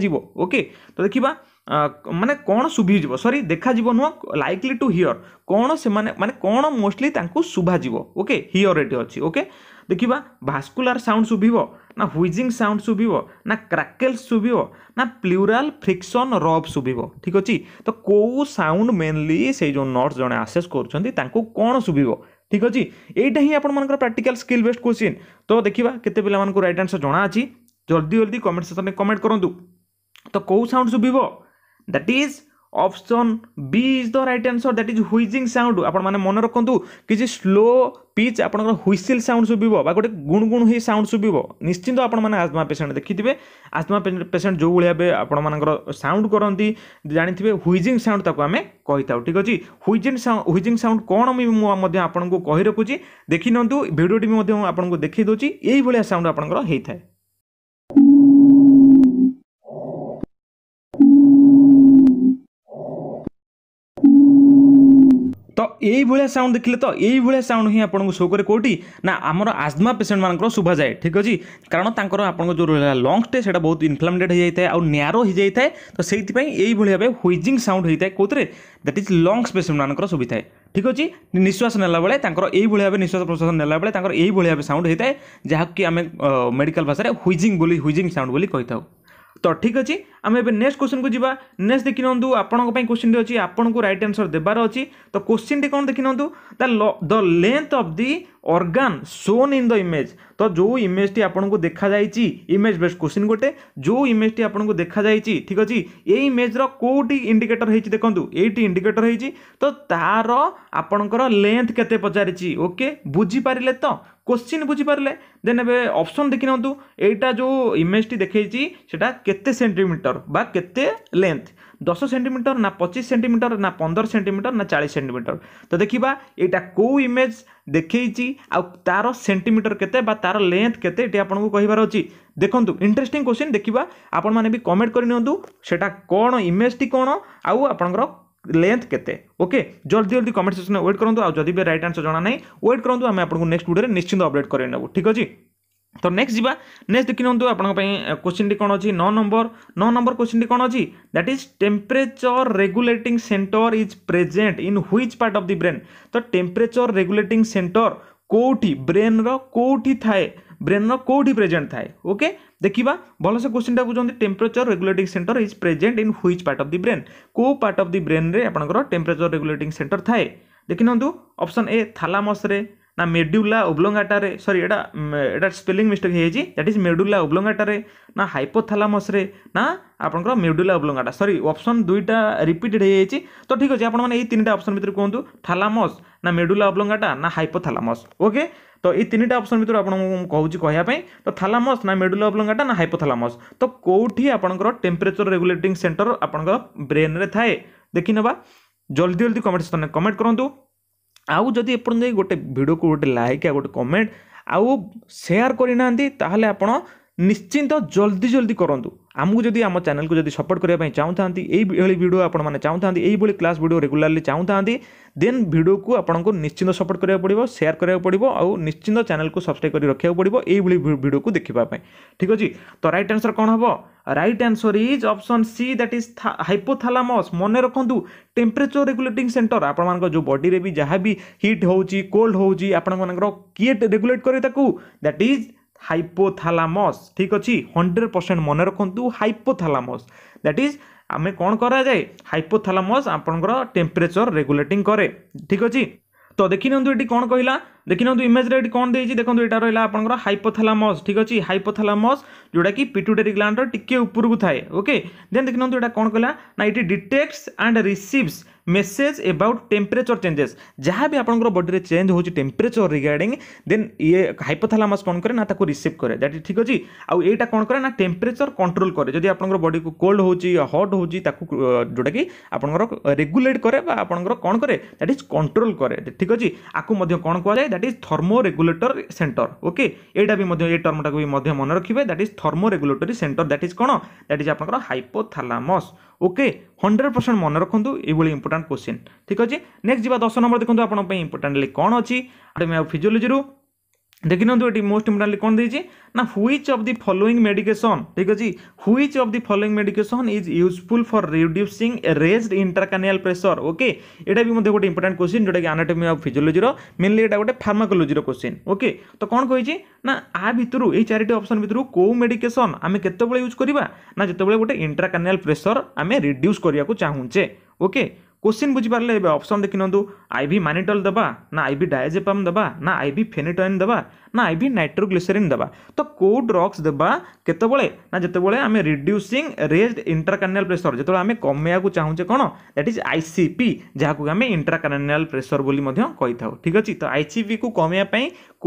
ओके तो देखा ମାନେ କ'ଣ ଶୁଭିଯିବ ସରି ଦେଖାଯିବ ନୁହଁ ଲାଇକଲି ଟୁ ହିଅର୍ କ'ଣ ସେମାନେ ମାନେ କ'ଣ ମୋଷ୍ଟଲି ତାଙ୍କୁ ଶୁଭାଯିବ ଓକେ ହିଅର୍ ଏଠି ଅଛି ଓକେ ଦେଖିବା ଭାସ୍କୁଲାର ସାଉଣ୍ଡ ଶୁଭିବ ନା ହୁଇଜିଂ ସାଉଣ୍ଡ ଶୁଭିବ ନା କ୍ରାକେଲ୍ସ ଶୁଭିବ ନା ପ୍ଲୁରାଲ୍ ଫ୍ରିକ୍ସନ୍ ରବ୍ ଶୁଭିବ ଠିକ୍ ଅଛି ତ କେଉଁ ସାଉଣ୍ଡ ମେନଲି ସେଇ ଯେଉଁ ନଟ୍ସ ଜଣେ ଆସେସ୍ କରୁଛନ୍ତି ତାଙ୍କୁ କ'ଣ ଶୁଭିବ ଠିକ୍ ଅଛି ଏଇଟା ହିଁ ଆପଣମାନଙ୍କର ପ୍ରାକ୍ଟିକାଲ୍ ସ୍କିଲ୍ ବେସ୍ଡ କୋଶ୍ଚିନ୍ ତ ଦେଖିବା କେତେ ପିଲାମାନଙ୍କୁ ରାଇଟ୍ ଆନ୍ସର୍ ଜଣାଅଛି ଜଲ୍ଦି ଜଲ୍ଦି କମେଣ୍ଟ ସେକ୍ସନ୍ରେ କମେଣ୍ଟ କରନ୍ତୁ ତ କେଉଁ ସାଉଣ୍ଡ ଶୁଭିବ that is option B is the right answer that is wheezing sound ଆପଣମାନେ ମନେ ରଖନ୍ତୁ କିଛି ସ୍ଲୋ ପିଚ୍ ଆପଣଙ୍କର ହ୍ୱିସିଲ୍ ସାଉଣ୍ଡ ଶୁଭିବ ବା ଗୋଟେ ଗୁଣଗୁଣ ହେଇ ସାଉଣ୍ଡ ଶୁଭିବ ନିଶ୍ଚିନ୍ତ ଆପଣମାନେ ଆସ୍ମା ପେସେଣ୍ଟ ଦେଖିଥିବେ ଆସ୍ମା ପେସେଣ୍ଟ ଯେଉଁ ଭଳିଆ ଏବେ ଆପଣମାନଙ୍କର ସାଉଣ୍ଡ କରନ୍ତି ଜାଣିଥିବେ ହ୍ୱିଜିଂ ସାଉଣ୍ଡ ତାକୁ ଆମେ କହିଥାଉ ଠିକ୍ ଅଛି ହ୍ୱିଜିଂ ହ୍ୱିଜିଂ ସାଉଣ୍ଡ କ'ଣ ମୁଁ ମଧ୍ୟ ଆପଣଙ୍କୁ କହି ରଖୁଛି ଦେଖିନିଅନ୍ତୁ ଭିଡ଼ିଓଟି ମଧ୍ୟ ଆପଣଙ୍କୁ ଦେଖାଇ ଦେଉଛି ଏଇଭଳିଆ ସାଉଣ୍ଡ ଆପଣଙ୍କର ହେଇଥାଏ ତ ଏଇଭଳିଆ ସାଉଣ୍ଡ ଦେଖିଲେ ତ ଏଇଭଳିଆ ସାଉଣ୍ଡ ହିଁ ଆପଣଙ୍କୁ ଶୋ କରେ କେଉଁଠି ନା ଆମର ଆଜମା ପେସେଣ୍ଟମାନଙ୍କର ଶୁଭାଯାଏ ଠିକ୍ ଅଛି କାରଣ ତାଙ୍କର ଆପଣଙ୍କ ଯେଉଁ ରହିଲା ଲଙ୍ଗସ୍ଟେ ସେଇଟା ବହୁତ ଇନଫ୍ଲାମେଟେଡ଼ ହୋଇଯାଇଥାଏ ଆଉ ନ୍ୟାରୋ ହୋଇଯାଇଥାଏ ତ ସେଇଥିପାଇଁ ଏଇଭଳି ଭାବେ ହୁଇଜିଂ ସାଉଣ୍ଡ ହୋଇଥାଏ କେଉଁଥିରେ ଦ୍ୟାଟ୍ ଇଜ୍ ଲଙ୍ଗସ୍ ପେସେଣ୍ଟମାନଙ୍କର ଶୁଭିଥାଏ ଠିକ୍ ଅଛି ନିଶ୍ୱାସ ନେଲାବେଳେ ତାଙ୍କର ଏଇଭଳି ଭାବେ ନିଶ୍ୱାସ ପ୍ରଶ୍ୱାସ ନେଲାବେଳେ ତାଙ୍କର ଏଇଭଳି ଭାବେ ସାଉଣ୍ଡ ହୋଇଥାଏ ଯାହାକି ଆମେ ମେଡ଼ିକାଲ ଭାଷାରେ ହୁଇଜିଂ ବୋଲି ହୁଇଜିଂ ସାଉଣ୍ଡ ବୋଲି କହିଥାଉ ତ ଠିକ୍ ଅଛି ଆମେ ଏବେ ନେକ୍ସଟ କୋଶ୍ଚିନ୍କୁ ଯିବା ନେକ୍ସଟ ଦେଖିନିଅନ୍ତୁ ଆପଣଙ୍କ ପାଇଁ କୋଶ୍ଚିନ୍ଟି ଅଛି ଆପଣଙ୍କୁ ରାଇଟ୍ ଆନ୍ସର ଦେବାର ଅଛି ତ କୋଶ୍ଚିନ୍ଟି କ'ଣ ଦେଖିନିଅନ୍ତୁ the length of the organ shown in the image तो जो इमेज टी आपको देखा जाई इमेज बेस्ट क्वेश्चन गोटे जो इमेज टी आपको देखा जाई ठीक अच्छे ये इमेजर कौटी इंडिकेटर हो देखु ये इंडिकेटर हो तो तार आपणकर लेंथ के पचारि ओके बुझिपारे तो क्वेश्चन बुझिपारे देन एवं अप्सन देखी ना जो इमेज टी देखा के सेमिटर बात लेंथ দশ সেটিমিটর না পঁচিশ সেটিমিটর না পনেরো সেটিমিটর না চাশ সেটিমিটর তো দেখিবা এইটা কেউ ইমেজ দেখেইছি আর সেটিমিটর কেতে বা তার লেন্থ কেতে এটি আপনার কহবার অছি দেখুন ইন্টারেস্টিং কোশ্চিন দেখবা আপন মানে বি কমেন্ট করে নিউ সেটা কোণ ইমেজটি কোণ আপনার লেন্থ কেতে ওকে জলদি জলদি কমেন্ট সেকশনে ওয়েট করুন আর যদি বি রাইট আনসর জনা নাই ওয়েট করুন আমি আপনার নেক্সট ভিডিওরে নিশ্চিন্ত অপডেট করে নেবু ঠিক আছে ତ ନେକ୍ସଟ ଯିବା ନେକ୍ସଟ ଦେଖିନିଅନ୍ତୁ ଆପଣଙ୍କ ପାଇଁ କୋଶ୍ଚିନ୍ଟି କ'ଣ ଅଛି ନଅ ନମ୍ବର ନଅ ନମ୍ବର କୋଶ୍ଚିନ୍ଟି କ'ଣ ଅଛି that is temperature regulating centre is present in which part of the brain ତ ଟେମ୍ପରେଚର୍ ରେଗୁଲେଟିଂ ସେଣ୍ଟର କେଉଁଠି ବ୍ରେନ୍ର କେଉଁଠି ଥାଏ ବ୍ରେନ୍ର କେଉଁଠି ପ୍ରେଜେଣ୍ଟ ଥାଏ ଓକେ ଦେଖିବା ଭଲସେ କୋଶ୍ଚିନ୍ଟା ବୁଝନ୍ତି temperature regulating centre is present in which part of the brain କେଉଁ ପାର୍ଟ ଅଫ୍ ଦି ବ୍ରେନ୍ରେ ଆପଣଙ୍କର ଟେମ୍ପରେଚର୍ ରେଗୁଲେଟିଂ ସେଣ୍ଟର ଥାଏ ଦେଖିନିଅନ୍ତୁ ଅପସନ୍ ଏ ଥାଲାମସ୍ରେ ନା ମେଡୁଲା ଓବ୍ଲଙ୍ଗାଟାରେ ସରି ଏଇଟା ଏଇଟା ସ୍ପେଲିଂ ମିଷ୍ଟେକ୍ ହେଇଯାଇଛି ଦ୍ୟାଟ୍ ଇଜ୍ ମେଡୁଲା ଓବ୍ଲଙ୍ଗାଟାରେ ନା ହାଇପୋଥାଲାମସ୍ରେ ନା ଆପଣଙ୍କର ମେଡୁଲା ଓବ୍ଲଙ୍ଗାଟା ସରି ଅପସନ୍ ଦୁଇଟା ରିପିଟେଡ୍ ହେଇଯାଇଛି ତ ଠିକ୍ ଅଛି ଆପଣମାନେ ଏଇ ତିନିଟା ଅପସନ୍ ଭିତରୁ କୁହନ୍ତୁ ଥାଲାମସ୍ ନା ମେଡୁଲା ଓବ୍ଲଙ୍ଗାଟା ନା ହାଇପୋଥାଲାମସ୍ ଓକେ ତ ଏଇ ତିନିଟା ଅପସନ୍ ଭିତରୁ ଆପଣଙ୍କୁ ମୁଁ କହୁଛି କହିବା ପାଇଁ ତ ଥାଲାମସ୍ ନା ମେଡୁଲା ଅବଲଙ୍ଗାଟା ନା ହାଇପୋଥାଲାମସ୍ ତ କେଉଁଠି ଆପଣଙ୍କର ଟେମ୍ପରେଚର୍ ରେଗୁଲେଟିଂ ସେଣ୍ଟର ଆପଣଙ୍କ ବ୍ରେନ୍ରେ ଥାଏ ଦେଖିନେବା ଜଲ୍ଦି ଜଲ୍ଦି କମେଣ୍ଟ କମେଣ୍ଟ କରନ୍ତୁ ଆଉ ଯଦି ଏପର୍ଯ୍ୟନ୍ତ ଗୋଟେ ଭିଡ଼ିଓକୁ ଗୋଟେ ଲାଇକ୍ ଆଉ ଗୋଟେ କମେଣ୍ଟ ଆଉ ସେୟାର କରିନାହାନ୍ତି ତାହେଲେ ଆପଣ ନିଶ୍ଚିନ୍ତ ଜଲ୍ଦି ଜଲ୍ଦି କରନ୍ତୁ ଆମକୁ ଯଦି ଆମ ଚ୍ୟାନେଲକୁ ଯଦି ସପୋର୍ଟ କରିବା ପାଇଁ ଚାହୁଁଥାନ୍ତି ଏଇଭଳି ଭିଡ଼ିଓ ଆପଣମାନେ ଚାହୁଁଥାନ୍ତି ଏଇଭଳି କ୍ଲାସ୍ ଭିଡ଼ିଓ ରେଗୁଲାରଲି ଚାହୁଁଥାନ୍ତି ଦେନ୍ ଭିଡ଼ିଓକୁ ଆପଣଙ୍କୁ ନିଶ୍ଚିନ୍ତ ସପୋର୍ଟ କରିବାକୁ ପଡ଼ିବ ସେୟାର କରିବାକୁ ପଡ଼ିବ ଆଉ ନିଶ୍ଚିନ୍ତ ଚ୍ୟାନେଲକୁ ସବସ୍କ୍ରାଇବ୍ କରି ରଖିବାକୁ ପଡ଼ିବ ଏଇଭଳି ଭିଡ଼ିଓକୁ ଦେଖିବା ପାଇଁ ଠିକ୍ ଅଛି ତ ରାଇଟ୍ ଆନ୍ସର୍ କ'ଣ ହେବ right answer is option C that is hypothalamus ମନେ ରଖନ୍ତୁ ଟେମ୍ପରେଚର୍ ରେଗୁଲେଟିଂ ସେଣ୍ଟର ଆପଣମାନଙ୍କ ଯେଉଁ ବଡ଼ିରେ ବି ଯାହା ବି ହିଟ୍ ହେଉଛି କୋଲ୍ଡ ହେଉଛି ଆପଣମାନଙ୍କର କିଏ ରେଗୁଲେଟ୍ କରେ ତାକୁ ଦ୍ୟାଟ୍ ଇଜ୍ ହାଇପୋଥାଲାମସ୍ ଠିକ୍ ଅଛି ହଣ୍ଡ୍ରେଡ଼ ପରସେଣ୍ଟ ମନେ ରଖନ୍ତୁ ହାଇପୋଥାଲାମସ୍ ଦ୍ୟାଟ୍ ଇଜ୍ ଆମେ କ'ଣ କରାଯାଏ ହାଇପୋଥାଲାମସ୍ ଆପଣଙ୍କର ଟେମ୍ପରେଚର୍ ରେଗୁଲେଟିଂ କରେ ଠିକ୍ ଅଛି ତ ଦେଖିନିଅନ୍ତୁ ଏଠି କ'ଣ କହିଲା ଦେଖିନିଅନ୍ତୁ ଇମେଜରେ ଏଠି କ'ଣ ଦେଇଛି ଦେଖନ୍ତୁ ଏଇଟା ରହିଲା ଆପଣଙ୍କର ହାଇପୋଥାଲାମସ୍ ଠିକ୍ ଅଛି ହାଇପୋଥାଲାମସ୍ ଯେଉଁଟାକି ପିଟୁଟେରି ଗ୍ଲାଣ୍ଡର ଟିକିଏ ଉପରକୁ ଥାଏ ଓକେ ଦେନ୍ ଦେଖିନିଅନ୍ତୁ ଏଇଟା କ'ଣ କଲା ନା ଏଇଠି detects and receives message about temperature changes ଯାହା ବି ଆପଣଙ୍କର ବଡ଼ିରେ ଚେଞ୍ଜ ହେଉଛି ଟେମ୍ପରେଚର୍ ରିଗାର୍ଡ଼ିଂ ଦେନ୍ ଇଏ ହାଇପୋଥାଲାମସ୍ କ'ଣ କରେ ନା ତାକୁ ରିସିଭ୍ କରେ ଦ୍ୟାଟ୍ ଠିକ୍ ଅଛି ଆଉ ଏଇଟା କ'ଣ କରେ ନା ଟେମ୍ପରେଚର୍ କଣ୍ଟ୍ରୋଲ୍ କରେ ଯଦି ଆପଣଙ୍କର ବଡ଼ିକୁ କୋଲ୍ଡ ହେଉଛି ହଟ୍ ହେଉଛି ତାକୁ ଯେଉଁଟାକି ଆପଣଙ୍କର ରେଗୁଲେଟ୍ କରେ ବା ଆପଣଙ୍କର କ'ଣ କରେ ଦ୍ୟାଟ୍ ଇଜ୍ କଣ୍ଟ୍ରୋଲ୍ କରେ ଠିକ୍ ଅଛି ଆକୁ ମଧ୍ୟ କ'ଣ କୁହାଯାଏ that is thermo regulator centre okay ଏଇଟା ବି ମଧ୍ୟ ଏ ଟର୍ମଟାକୁ ବି ମଧ୍ୟ ମନେ ରଖିବେ that is thermo regulatory centre that is କ'ଣ ଦ୍ୟାଟ୍ ଇଜ୍ ଆପଣଙ୍କର ହାଇପୋଥାଲାମସ୍ ଓକେ ହଣ୍ଡ୍ରେଡ଼ ପରସେଣ୍ଟ ମନେ ରଖନ୍ତୁ ଏଇଭଳି ଇମ୍ପୋର୍ଟାଣ୍ଟ କୋଶ୍ଚିନ୍ ଠିକ୍ ଅଛି ନେକ୍ସଟ୍ ଯିବା ଦଶ ନମ୍ବର ଦେଖନ୍ତୁ ଆପଣଙ୍କ ପାଇଁ ଇମ୍ପୋର୍ଟାଣ୍ଟଲି କ'ଣ ଅଛି ଆମେ ଆଉ ଫିଜିଓଲୋଜିରୁ ଦେଖିନିଅନ୍ତୁ ଏଠି ମୋଷ୍ଟ ଇମ୍ପୋର୍ଟାଣ୍ଟଲି କ'ଣ ଦେଇଛି ନା which of the following medication ଠିକ୍ ଅଛି which of the following medication is useful for reducing raised intracranial pressure okay ଏଇଟା ବି ମଧ୍ୟ ଗୋଟେ ଇମ୍ପୋର୍ଟାଣ୍ଟ କ୍ୱେଶ୍ଚିନ୍ ଯେଉଁଟାକି ଆନାଟୋମି ଅଫ୍ ଫିଜିଓଲୋଜିର ମେନ୍ଲି ଏଇଟା ଗୋଟେ ଫାର୍ମାକୋଲୋଜିର କ୍ୱେଶ୍ଚିନ୍ ଓକେ ତ କ'ଣ କହିଛି ନା ଆ ଭିତରୁ ଏଇ ଚାରିଟି ଅପସନ୍ ଭିତରୁ କେଉଁ ମେଡିକେସନ୍ ଆମେ କେତେବେଳେ ୟୁଜ୍ କରିବା ନା ଯେତେବେଳେ ଗୋଟେ ଇଣ୍ଟରକାନିଆଲ୍ ପ୍ରେସର୍ ଆମେ ରିଡ୍ୟୁସ୍ କରିବାକୁ ଚାହୁଁଛେ ଓକେ क्वेश्चन बुझिपारे ए अप्सन ना आई भी मानिटल दबा ना आई भी डायजेपम दबा ना आई भी फेनिटोइन दबा ना आई भी नाइट्रोग्लिसेरीन दबा तो, तो कौ ड्रग्स देवा केत ना जेतबळे आम्ही रिड्यूसिंग रेज्ड प्रेसर जो आम कमेयाकू चाहूचे कौन दैट इज आईसीपी जहाँ को आम इंटरकार्नियल प्रेसर बोली कही था ठीक अच्छे तो आईसीपी को कमे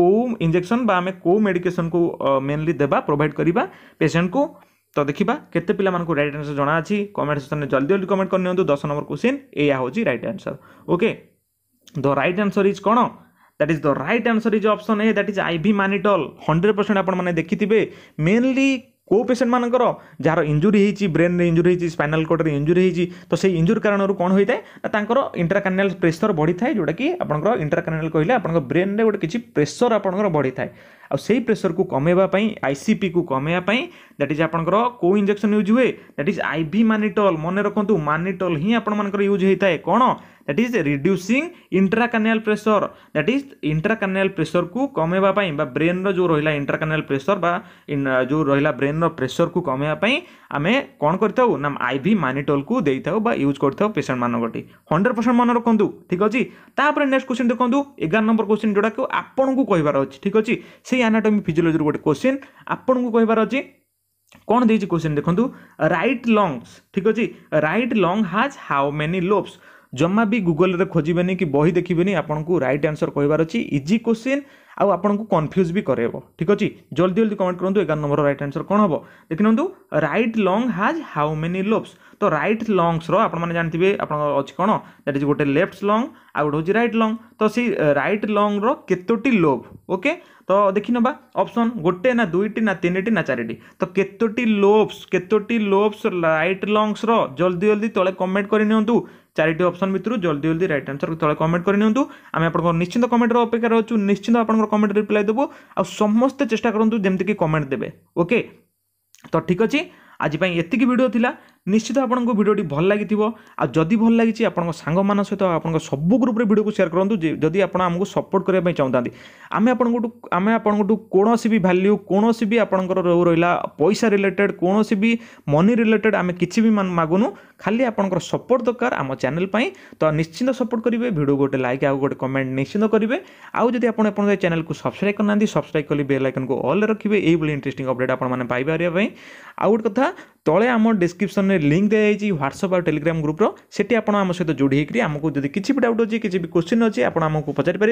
कौ इंजेक्शन आम कौ मेडिकेसन को मेनली देवा प्रोभाइड करवा पेसेंट को ତ ଦେଖିବା କେତେ ପିଲାମାନଙ୍କୁ ରାଇଟ୍ ଆନ୍ସର ଜଣାଅଛି କମେଣ୍ଟ ସେକ୍ସନରେ ଜଲ୍ଦି ଜଲ୍ଦି କମେଣ୍ଟ କରିନିଅନ୍ତୁ ଦଶ ନମ୍ବର କ୍ୱେଶ୍ଚିନ୍ ଏଇଆ ହେଉଛି right answer okay the right answer is କ'ଣ that is the right answer is option A that is I V mannitol hundred percent ଆପଣମାନେ ଦେଖିଥିବେ ମେନ୍ଲି କେଉଁ ପେସେଣ୍ଟମାନଙ୍କର ଯାହାର ଇଞ୍ଜୁରି ହେଇଛି ବ୍ରେନ୍ରେ ଇଞ୍ଜୁରି ହେଇଛି ସ୍ପାଇନାଲ୍ କଡ଼ରେ ଇଞ୍ଜୁରି ହେଇଛି ତ ସେଇ ଇଞ୍ଜୁରି କାରଣରୁ କ'ଣ ହୋଇଥାଏ ନା ତାଙ୍କର ଇଣ୍ଟରାକାର୍ନିଆଲ୍ ପ୍ରେସର ବଢ଼ିଥାଏ ଯେଉଁଟାକି ଆପଣଙ୍କର ଇଣ୍ଟରାକାର୍ନିଆଲ୍ କହିଲେ ଆପଣଙ୍କ ବ୍ରେନ୍ରେ ଗୋଟେ କିଛି ପ୍ରେସର ଆପଣଙ୍କର ବଢ଼ିଥାଏ ଆଉ ସେଇ ପ୍ରେସରକୁ କମାଇବା ପାଇଁ ଆଇସିପିକୁ କମାଇବା ପାଇଁ ଦ୍ୟାଟ୍ ଇଜ୍ ଆପଣଙ୍କର କେଉଁ ଇଞ୍ଜେକ୍ସନ୍ ୟୁଜ୍ ହୁଏ ଦ୍ୟାଟ୍ ଇଜ୍ ଆଇଭି ମାନିଟଲ୍ ମନେ ରଖନ୍ତୁ ମାନିଟଲ୍ ହିଁ ଆପଣମାନଙ୍କର ୟୁଜ୍ ହୋଇଥାଏ କ'ଣ that is reducing intracranial pressure that is intracranial pressure को कमेवा पाई बा ब्रेन रो जो रहिला इंट्राकानियाल प्रेसर बा जो रहिला ब्रेन रो प्रेसर को कमेवा पाई ଆମେ କ'ଣ କରିଥାଉ ନା ଆଇଭି ମାନିଟୋଲକୁ ଦେଇଥାଉ ବା ୟୁଜ୍ କରିଥାଉ ପେସେଣ୍ଟ ମାନଙ୍କଠି ହଣ୍ଡ୍ରେଡ଼ ପରସେଣ୍ଟ ମନେ ରଖନ୍ତୁ ଠିକ୍ ଅଛି ତାପରେ ନେକ୍ସଟ କ୍ୱେଶ୍ଚିନ୍ ଦେଖନ୍ତୁ ଏଗାର ନମ୍ବର କ୍ୱେଶ୍ଚିନ୍ ଯେଉଁଟାକୁ ଆପଣଙ୍କୁ କହିବାର ଅଛି ଠିକ୍ ଅଛି ସେଇ ଆନାଟୋମି ଫିଜିଓଲୋଜିରୁ ଗୋଟେ କ୍ୱେଶ୍ଚିନ୍ ଆପଣଙ୍କୁ କହିବାର ଅଛି କ'ଣ ଦେଇଛି କ୍ୱେଶ୍ଚିନ୍ ଦେଖନ୍ତୁ ରାଇଟ୍ ଲଙ୍ଗସ୍ ଠିକ୍ ଅଛି right lung has how many lobes ଜମା ବି ଗୁଗଲ୍ରେ ଖୋଜିବେନି କି ବହି ଦେଖିବେନି ଆପଣଙ୍କୁ ରାଇଟ୍ ଆନ୍ସର୍ କହିବାର ଅଛି ଇଜି କୋଶ୍ଚିନ୍ ଆଉ ଆପଣଙ୍କୁ କନଫ୍ୟୁଜ୍ ବି କରାଇବ ଠିକ୍ ଅଛି ଜଲ୍ଦି ଜଲ୍ଦି କମେଣ୍ଟ କରନ୍ତୁ ଏଗାର ନମ୍ବର ରାଇଟ୍ ଆନ୍ସର୍ କ'ଣ ହେବ ଦେଖିନିଅନ୍ତୁ right lung has how many lobes ତ ରାଇଟ୍ ଲଙ୍ଗ୍ସର ଆପଣମାନେ ଜାଣିଥିବେ ଆପଣଙ୍କ ଅଛି କ'ଣ ଦ୍ୟାଟ୍ ଇଜ୍ ଗୋଟେ ଲେଫ୍ଟ ଲଙ୍ଗ୍ ଆଉ ଗୋଟେ ହେଉଛି ରାଇଟ୍ ଲଙ୍ଗ୍ ତ ସେଇ ରାଇଟ୍ ଲଙ୍ଗ୍ର କେତୋଟି ଲୋବ୍ ଓକେ ତ ଦେଖିନେବା ଅପସନ୍ ଗୋଟେ ନା ଦୁଇଟି ନା ତିନିଟି ନା ଚାରିଟି ତ କେତୋଟି ଲୋବ୍ସ କେତୋଟି ଲୋବ୍ସ ରାଇଟ୍ ଲଙ୍ଗ୍ସର ଜଲ୍ଦି ଜଲ୍ଦି ତଳେ କମେଣ୍ଟ କରିନିଅନ୍ତୁ চারিটি অপসন ভিতর জলদি জলদি রাইট আনসর তলে কমেন্ট করে নিউ আমি আপনার নিশ্চিত কমেন্টর অপেক্ষার অছু নিশ্চিত আপনার কমেন্ট রিপ্লাই দেবু আসতে চেষ্টা করতু যেমিকি কমেন্ট দেবে ওকে তো ঠিক আছে আজ এতিকি ভিডিও লা ନିଶ୍ଚିତ ଆପଣଙ୍କୁ ଭିଡ଼ିଓଟି ଭଲ ଲାଗିଥିବ ଆଉ ଯଦି ଭଲ ଲାଗିଛି ଆପଣଙ୍କ ସାଙ୍ଗମାନଙ୍କ ସହିତ ଆପଣଙ୍କ ସବୁ ଗ୍ରୁପ୍ରେ ଭିଡ଼ିଓକୁ ସେୟାର କରନ୍ତୁ ଯଦି ଆପଣ ଆମକୁ ସପୋର୍ଟ କରିବା ପାଇଁ ଚାହୁଁଥାନ୍ତି ଆମେ ଆପଣଙ୍କଠୁ ଆମେ ଆପଣଙ୍କଠୁ କୌଣସି ବି ଭ୍ୟାଲ୍ୟୁ କୌଣସି ବି ଆପଣଙ୍କର ରହିଲା ପଇସା ରିଲେଟେଡ୍ କୌଣସି ବି ମନି ରିଲେଟେଡ୍ ଆମେ କିଛି ବି ମାଗୁନୁ ଖାଲି ଆପଣଙ୍କର ସପୋର୍ଟ ଦରକାର ଆମ ଚ୍ୟାନେଲ୍ ପାଇଁ ତ ନିଶ୍ଚିନ୍ତ ସପୋର୍ଟ କରିବେ ଭିଡ଼ିଓ ଗୋଟେ ଲାଇକ୍ ଆଉ ଗୋଟେ କମେଣ୍ଟ ନିଶ୍ଚିନ୍ତ କରିବେ ଆଉ ଯଦି ଆପଣ ଆପଣଙ୍କ ଚ୍ୟାନେଲ୍କୁ ସବସ୍କ୍ରାଇବ୍ କରିନାହାନ୍ତି ସବସ୍କ୍ରାଇବ୍ କରି ବେଲ୍ ଆଇକନ୍କୁ ଅଲ୍ରେ ରଖିବେ ଏଇଭଳି ଇଣ୍ଟରେଷ୍ଟିଂ ଅପଡ଼େଟ୍ ଆପଣମାନେ ପାଇପାରିବା ପାଇଁ ଆଉ ଗୋଟେ କଥା তলে আমার ডিসক্রিপশন লিঙ্ক যাই হোয়াটসঅপ আর টেলিগ্রাম গ্রুপর সেটি আপনার আমার সহ যোড়ি হয়েকি আমাকে যদি কিছু বি ডাউট অনেক কিছু বি কোশ্চিন অনেক আপনার আমাকে পচারি পারে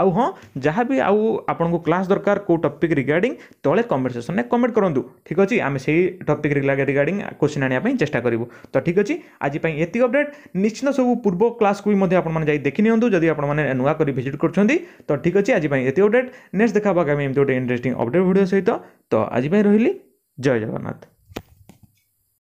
আউ হ্যাঁ যা বি আউ আপনার ক্লাস দরকার কেউ টপিক রিগার্ডিং তলে কমেন্ট সেকশনে কমেন্ট করতু ঠিক আছে আমি সেই টপিক রিগার্ডিং কোশ্চিন আনিয়া চেষ্টা করবু তো ঠিক আছে আজ এত অপডেট নিশ্চিত সব পূর্ব ক্লাসকে আপনার যাই দেখি নিউ যদি আপনার নূয়া করে ভিজিট করছেন তো ঠিক আছে আজ এত অপডেট নেক্সট দেখা হবা আমি এমতি গোটে ইন্টারেস্টিং অপডেট ভিডিও সহ তো আজ রহিলি জয় জগন্নাথ